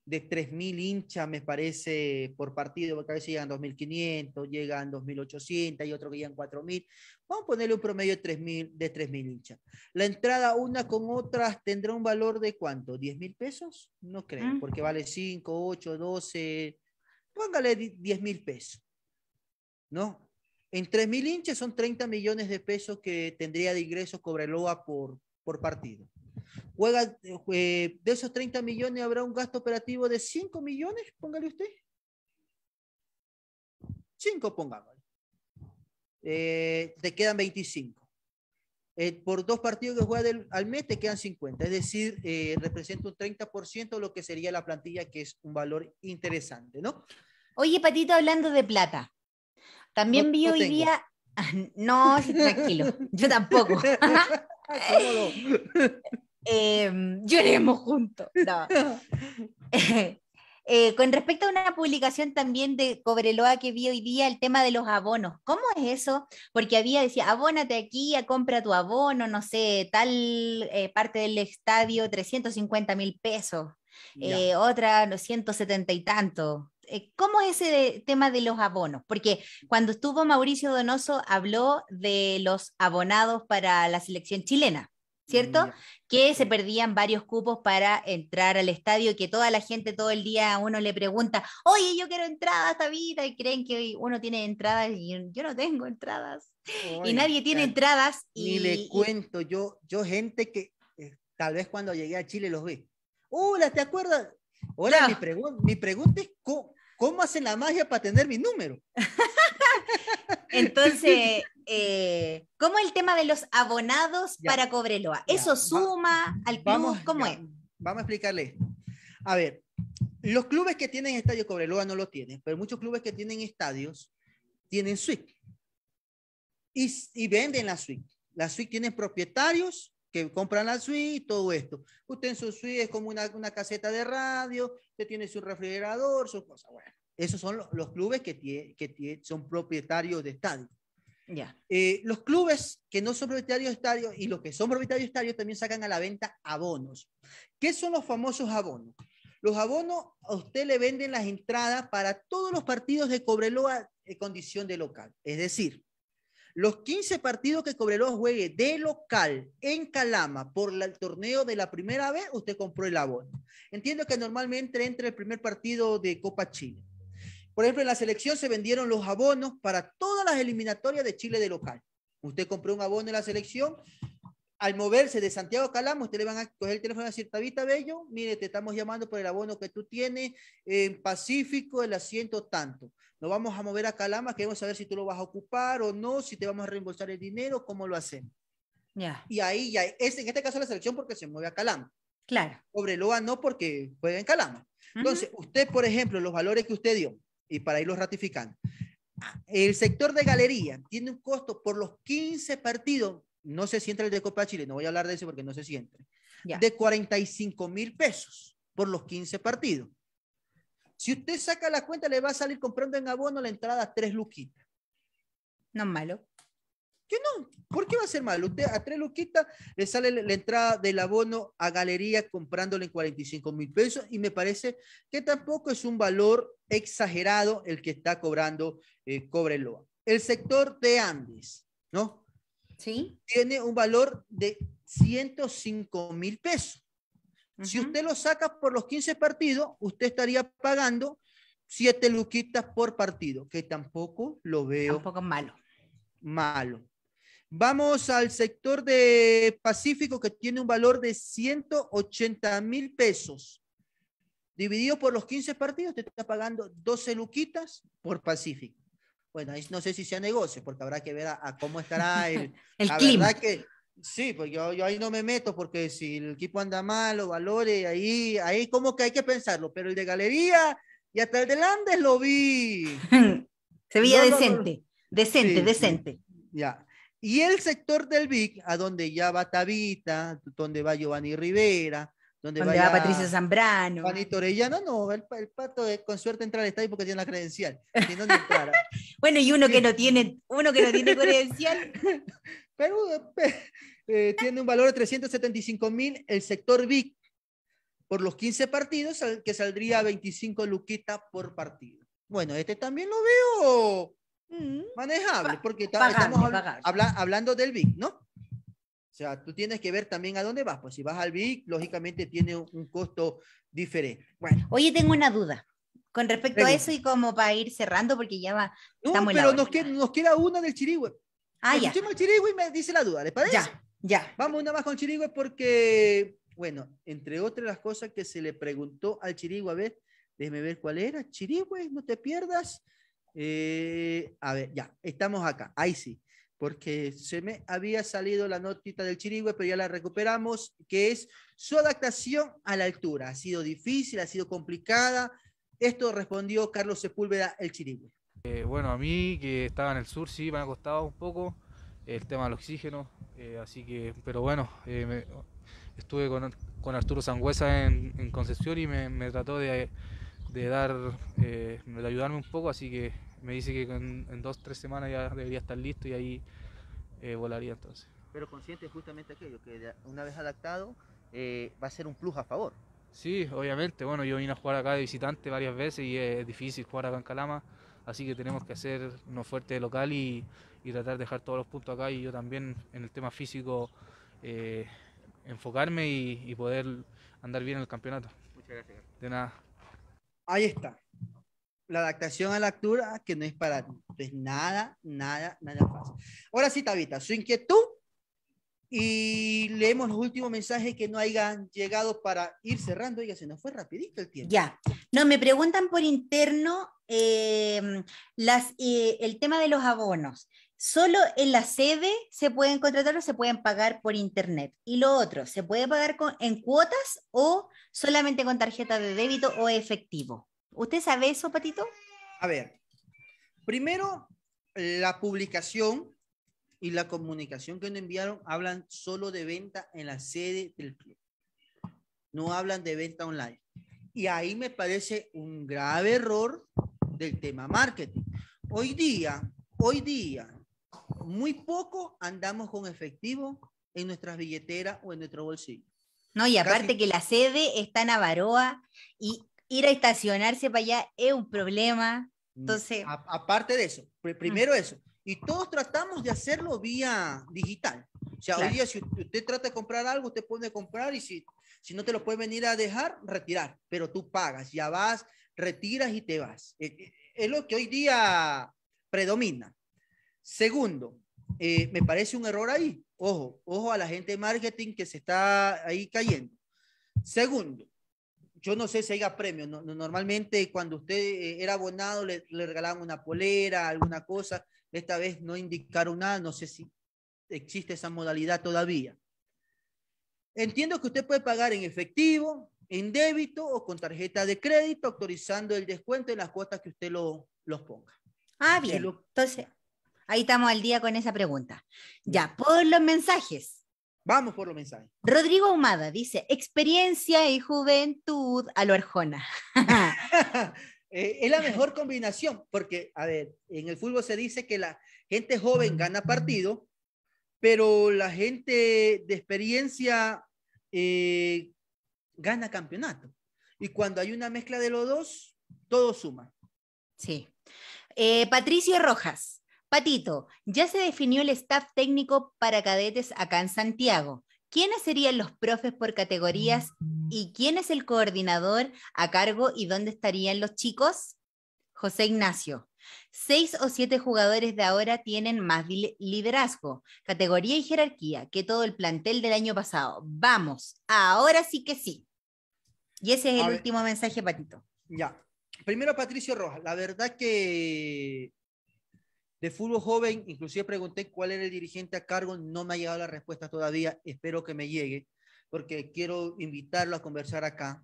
de 3.000 hinchas, me parece, por partido, porque a veces llegan 2.500, llegan 2.800, hay otros que llegan 4.000. Vamos a ponerle un promedio de 3.000 de hinchas. La entrada una con otras tendrá un valor de cuánto? ¿10.000 pesos? No creo, mm. porque vale 5, 8, 12. Póngale 10.000 pesos. ¿No? En 3.000 hinchas son 30 millones de pesos que tendría de ingresos Cobreloa por, por partido. Juega, eh, de esos 30 millones habrá un gasto operativo de 5 millones, póngale usted. 5, pongámosle. Eh, te quedan 25. Eh, por dos partidos que juega al mes te quedan 50, es decir, representa un 30% de lo que sería la plantilla, que es un valor interesante, ¿no? Oye, Patito, hablando de plata, también vi hoy día. [LAUGHS] No, tranquilo. [LAUGHS] Yo tampoco. [LAUGHS] Em, lloremos juntos. Eh, con respecto a una publicación también de Cobreloa que vi hoy día, el tema de los abonos. ¿Cómo es eso? Porque había, decía, abónate aquí, compra tu abono, no sé, tal eh, parte del estadio, 350 mil pesos. Eh, otra, 170 y tanto. Eh, ¿Cómo es ese tema de los abonos? Porque cuando estuvo Mauricio Donoso habló de los abonados para la selección chilena, ¿cierto? Mm, que se perdían varios cupos para entrar al estadio y que toda la gente todo el día a uno le pregunta, oye, yo quiero entradas, vida y creen que uno tiene entradas y yo no tengo entradas. y nadie tiene eh, entradas. Y, ni le cuento, yo, yo gente que eh, tal vez cuando llegué a Chile los vi. Hola, ¿te acuerdas? Hola, mi pregunta es, ¿cómo, ¿Cómo hacen la magia para tener mi número? [LAUGHS] Entonces, [LAUGHS] eh, ¿cómo el tema de los abonados para Cobreloa? ¿Eso suma al club? ¿Cómo es? Vamos a explicarle. A ver, los clubes que tienen estadio Cobreloa no lo tienen, pero muchos clubes que tienen estadios tienen suite y, venden la suite. La suite tiene propietarios que compran la suite y todo esto. Usted en su suite es como una, una caseta de radio, usted tiene su refrigerador, su cosas. Bueno, esos son los, clubes que, que son propietarios de estadios. Ya. Eh, los clubes que no son propietarios de estadios y los que son propietarios de estadios también sacan a la venta abonos. ¿Qué son los famosos abonos? Los abonos a usted le venden las entradas para todos los partidos de Cobreloa en condición de local. Es decir, los 15 partidos que Cobreloa juegue de local en Calama por el torneo de la primera vez, usted compró el abono. Entiendo que normalmente entra el primer partido de Copa Chile. Por ejemplo, en la selección se vendieron los abonos para todas las eliminatorias de Chile de local. Usted compró un abono en la selección al moverse de Santiago a Calama, ustedes le van a coger el teléfono a cierta Tabita Bello, mire, te estamos llamando por el abono que tú tienes en Pacífico, el asiento tanto. Nos vamos a mover a Calama, queremos saber si tú lo vas a ocupar o no, si te vamos a reembolsar el dinero, cómo lo hacemos. Ya. Y ahí ya, es, en este caso la selección porque se mueve a Calama. Claro. Cobreloa no porque juega en Calama. Entonces, usted, por ejemplo, los valores que usted dio, y para irlos ratificando, el sector de galería tiene un costo por los 15 partidos no se siente el de Copa Chile, no voy a hablar de eso porque no se siente, de 45 mil pesos por los 15 partidos. Si usted saca la cuenta, le va a salir comprando en abono la entrada a tres luquitas. No es malo. ¿Qué no, ¿por qué va a ser malo? Usted a tres luquitas le sale la entrada del abono a galería comprándole en 45 mil pesos y me parece que tampoco es un valor exagerado el que está cobrando eh, Cobreloa. El sector de Andes, ¿no? tiene un valor de 105 mil pesos. Si usted lo saca por los 15 partidos, usted estaría pagando 7 luquitas por partido, que tampoco lo veo. malo. Malo. Vamos al sector de Pacífico, que tiene un valor de 180 mil pesos. Dividido por los 15 partidos, te está pagando 12 luquitas por Pacífico. Bueno, ahí no sé si sea negocio, porque habrá que ver a, cómo estará el, [LAUGHS] el clima. que, sí, pues yo, yo, ahí no me meto, porque si el equipo anda mal, los valores, ahí, ahí como que hay que pensarlo, pero el de galería y hasta el de Andes lo vi. [LAUGHS] Se veía decente, decente, decente. ya. Y el sector del VIC, a donde ya va Tabita, donde va Giovanni Rivera, donde, va Patricia Zambrano. Juanito no, el, pato con suerte entra al estadio porque tiene la credencial. [LAUGHS] bueno, y uno que no tiene, uno que no tiene credencial. [LAUGHS] pero eh, eh, tiene un valor de 375 mil el sector VIC por los 15 partidos, que saldría 25 luquitas por partido. Bueno, este también lo veo mm. manejable, porque estamos hablando del VIC, ¿no? O sea, tú tienes que ver también a dónde vas. Pues si vas al BIC, lógicamente tiene un costo diferente. Bueno. Oye, tengo una duda. Con respecto a eso y cómo va a ir cerrando, porque ya va. estamos pero nos queda, nos queda, una del Chirigüe. Ah, ya. Escuchemos Chirigüe y me dice la duda, ¿les parece? Ya, ya. Vamos una más con Chirigüe porque, bueno, entre otras las cosas que se le preguntó al Chirigüe, a ver, déjeme ver cuál era. Chirigüe, no te pierdas. Eh, a ver, ya, estamos acá. Ahí sí porque se me había salido la notita del chirigüe, pero ya la recuperamos, que es su adaptación a la altura. Ha sido difícil, ha sido complicada. Esto respondió Carlos Sepúlveda, el chirigüe. Eh, bueno, a mí que estaba en el sur sí me ha costado un poco el tema del oxígeno, eh, así que, pero bueno, eh, estuve con, Arturo Sangüesa en, Concepción y me, trató de, de dar, de ayudarme un poco, así que me dice que en, dos, tres semanas ya debería estar listo y ahí eh, volaría entonces. Pero consciente justamente aquello, que una vez adaptado eh, va a ser un plus a favor. Sí, obviamente. Bueno, yo vine a jugar acá de visitante varias veces y es difícil jugar acá en Calama, así que tenemos que hacernos fuerte de local y, tratar de dejar todos los puntos acá y yo también en el tema físico eh, enfocarme y, y poder andar bien en el campeonato. Muchas gracias. De nada. Ahí está la adaptación a la altura, que no es para pues, nada, nada, nada fácil. Ahora sí, Tabita, su inquietud y leemos los últimos mensajes que no hayan llegado para ir cerrando. Ya se nos fue rapidito el tiempo. Ya. No, me preguntan por interno em, las, eh, el tema de los abonos. Solo en la sede se pueden contratar o se pueden pagar por internet. Y lo otro, ¿se puede pagar con, en cuotas o solamente con tarjeta de débito o efectivo? ¿Usted sabe eso, Patito? A ver, primero, la publicación y la comunicación que nos enviaron hablan solo de venta en la sede del club. No hablan de venta online. Y ahí me parece un grave error del tema marketing. Hoy día, hoy día, muy poco andamos con efectivo en nuestras billeteras o en nuestro bolsillo. No, y aparte que la sede está en Avaroa y ir a estacionarse para allá es un problema. Mm, Entonces... aparte de eso, mm. primero eso. Y todos tratamos de hacerlo vía digital. O sea, hoy día si usted trata de comprar algo, usted puede comprar y si, si no te lo puede venir a dejar, retirar. Pero tú pagas, ya vas, retiras y te vas. Eh, eh, es lo que hoy día predomina. Segundo, eh, me parece un error ahí. Ojo, ojo a la gente de marketing que se está ahí cayendo. Segundo, yo no sé si haya premio, normalmente cuando usted eh, era abonado le, regalaban una polera, alguna cosa. Esta vez no indicaron nada. No sé si existe esa modalidad todavía. Entiendo que usted puede pagar en efectivo, en débito o con tarjeta de crédito, autorizando el descuento en las cuotas que usted lo, los ponga. Ah, bien. Entonces, ahí estamos al día con esa pregunta. Ya, por los mensajes. Vamos por los mensajes. Rodrigo Humada dice, experiencia y juventud a lo arjona. [LAUGHS] Eh, es la mejor combinación, porque, a ver, en el fútbol se dice que la gente joven gana partido, pero la gente de experiencia eh, gana campeonato. Y cuando hay una mezcla de los dos, todo suma. Sí. Eh, Patricio Rojas Patito, ya se definió el staff técnico para cadetes acá en Santiago. ¿Quiénes serían los profes por categorías y quién es el coordinador a cargo y dónde estarían los chicos? José Ignacio. Seis o siete jugadores de ahora tienen más liderazgo, categoría y jerarquía que todo el plantel del año pasado. Vamos, ahora sí que sí. Y ese es el último mensaje, Patito. Ya. Primero, Patricio Rojas. La verdad que de fútbol joven, inclusive pregunté cuál era el dirigente a cargo, no me ha llegado la respuesta todavía, espero que me llegue, porque quiero invitarlo a conversar acá.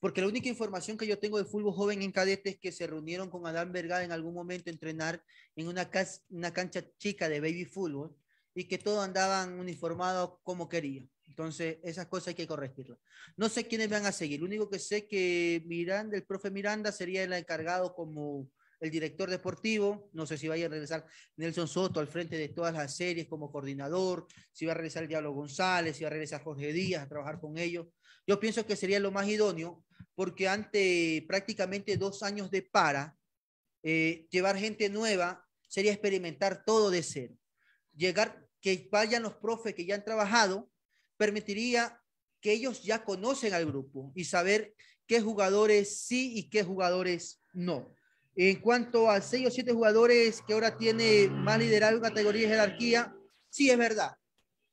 Porque la única información que yo tengo de fútbol joven en cadetes es que se reunieron con Adán Vergara en algún momento a entrenar en una, cancha chica de baby fútbol y que todos andaban uniformados como querían. Entonces, esas cosas hay que corregirlas. No sé quiénes van a seguir. Lo único que sé es que Miranda, el profe Miranda, sería el encargado como el director deportivo, no sé si vaya a regresar Nelson Soto al frente de todas las series como coordinador, si va a regresar Diablo González, si va a regresar Jorge Díaz a trabajar con ellos. Yo pienso que sería lo más idóneo porque ante prácticamente dos años de para, eh, llevar gente nueva sería experimentar todo de cero. Llegar, que vayan los profes que ya han trabajado, permitiría que ellos ya conocen al grupo y saber qué jugadores sí y qué jugadores no. En cuanto a seis o siete jugadores que ahora tiene más liderazgo, en categoría de jerarquía, sí es verdad.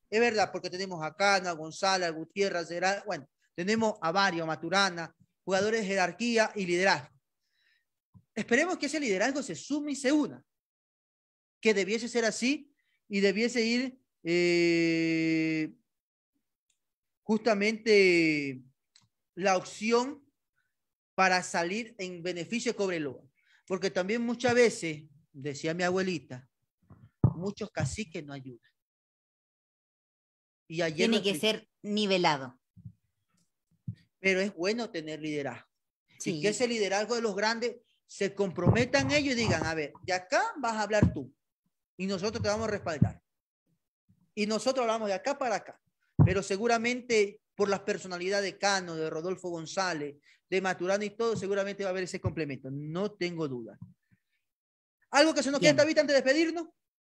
Es verdad, porque tenemos a Cana, González, Gutiérrez, bueno, tenemos a varios, Maturana, jugadores de jerarquía y liderazgo. Esperemos que ese liderazgo se sume y se una, que debiese ser así y debiese ir eh, justamente la opción para salir en beneficio de Cobreloa. Porque también muchas veces, decía mi abuelita, muchos caciques no ayudan. Tiene que ser nivelado. Pero es bueno tener liderazgo. Y que ese liderazgo de los grandes se comprometan ellos y digan, a ver, de acá vas a hablar tú. Y nosotros te vamos a respaldar. Y nosotros hablamos de acá para acá. Pero seguramente por las personalidades de Cano, de Rodolfo González, de Maturano y todo, seguramente va a haber ese complemento. No tengo duda. ¿Algo que se nos queda, David, antes de despedirnos?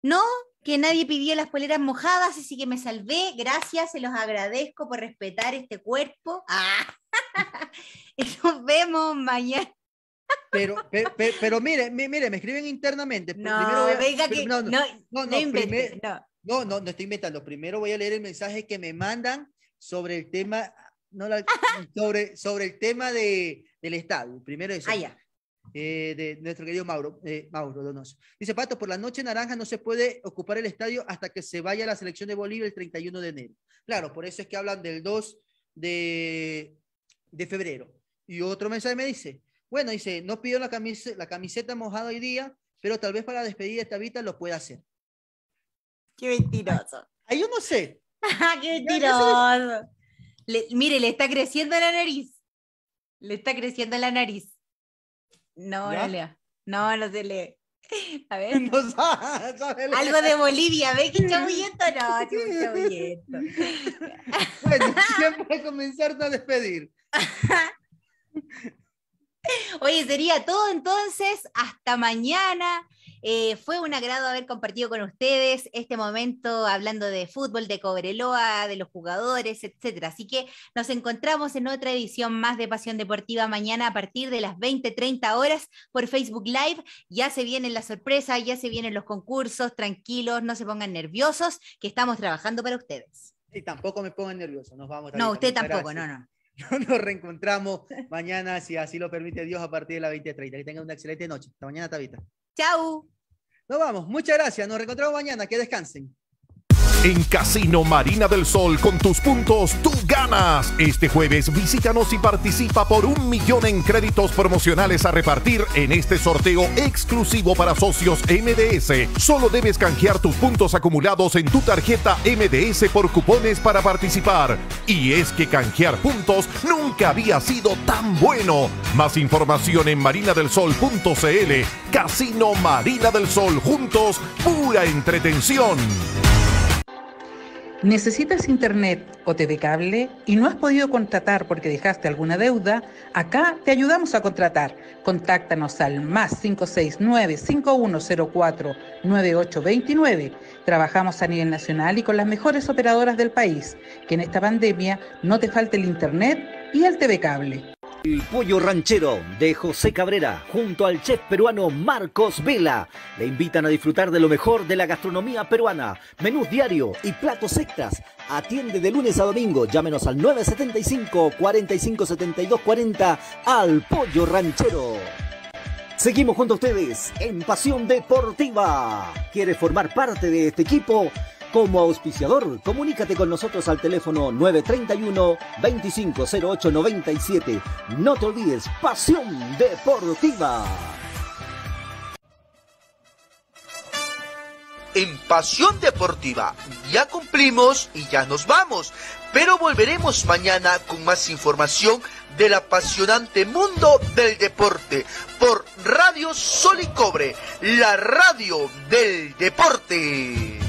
No, que nadie pidió las poleras mojadas, así que me salvé. Gracias, se los agradezco por respetar este cuerpo. ¡Ah! [LAUGHS] Nos vemos mañana. Pero, pero, pero, mire, mire, me escriben internamente. No, no, no, no, no, no, no. no, no, no estoy inventando. Primero voy a leer el mensaje que me mandan sobre el tema sobre, sobre el tema del estadio, primero eso. Ah, eh, de nuestro querido Mauro, eh, Mauro Donoso. Dice Pato, por la noche naranja no se puede ocupar el estadio hasta que se vaya la selección de Bolivia el 31 de enero. Claro, por eso es que hablan del 2 de, febrero. Y otro mensaje me dice, bueno, dice, no pidió la, camiseta mojada hoy día, pero tal vez para la despedida Esta vista lo pueda hacer. Qué mentiroso. Ahí yo no sé. [LAUGHS] Qué mentiroso mire, le está creciendo la nariz. Le está creciendo la nariz. No, no lea. No, no se lee. [LAUGHS] A ver. Algo de Bolivia, ve que chabullito? no, chabullito. [LAUGHS] Bueno, siempre comenzar a despedir. [LAUGHS] Oye, sería todo entonces. Hasta mañana. Eh, fue un agrado haber compartido con ustedes este momento hablando de fútbol, de Cobreloa, de los jugadores, etcétera. Así que nos encontramos en otra edición más de Pasión Deportiva mañana a partir de las 20-30 horas por Facebook Live. Ya se vienen las sorpresas, ya se vienen los concursos, tranquilos, no se pongan nerviosos, que estamos trabajando para ustedes. Y tampoco me pongan nervioso, nos vamos. No, usted tampoco, no, no. [LAUGHS] Nos reencontramos mañana, si así lo permite Dios, a partir de las 20.30. Que tengan una excelente noche. Hasta mañana, Tavita. Chau. Nos vamos. Muchas gracias. Nos reencontramos mañana. Que descansen. En Casino Marina del Sol, con tus puntos, tú ganas. Este jueves visítanos y participa por un millón en créditos promocionales a repartir en este sorteo exclusivo para socios MDS. Solo debes canjear tus puntos acumulados en tu tarjeta MDS por cupones para participar. Y es que canjear puntos nunca había sido tan bueno. Más información en marinadelsol.cl. Casino Marina del Sol, juntos, pura entretención. ¿Necesitas internet o TV cable y no has podido contratar porque dejaste alguna deuda? Acá te ayudamos a contratar. Contáctanos al más 569-5104-9829. Trabajamos a nivel nacional y con las mejores operadoras del país. Que en esta pandemia no te falte el internet y el TV cable. El pollo ranchero de José Cabrera junto al chef peruano Marcos Vela le invitan a disfrutar de lo mejor de la gastronomía peruana, menús diario y platos sectas. Atiende de lunes a domingo, llámenos al 975 457240 al pollo ranchero. Seguimos junto a ustedes en Pasión Deportiva. ¿Quiere formar parte de este equipo? como auspiciador. Comunícate con nosotros al teléfono 931-250897. No te olvides, Pasión Deportiva. En Pasión Deportiva ya cumplimos y ya nos vamos, pero volveremos mañana con más información del apasionante mundo del deporte por Radio Sol y Cobre, la radio del deporte.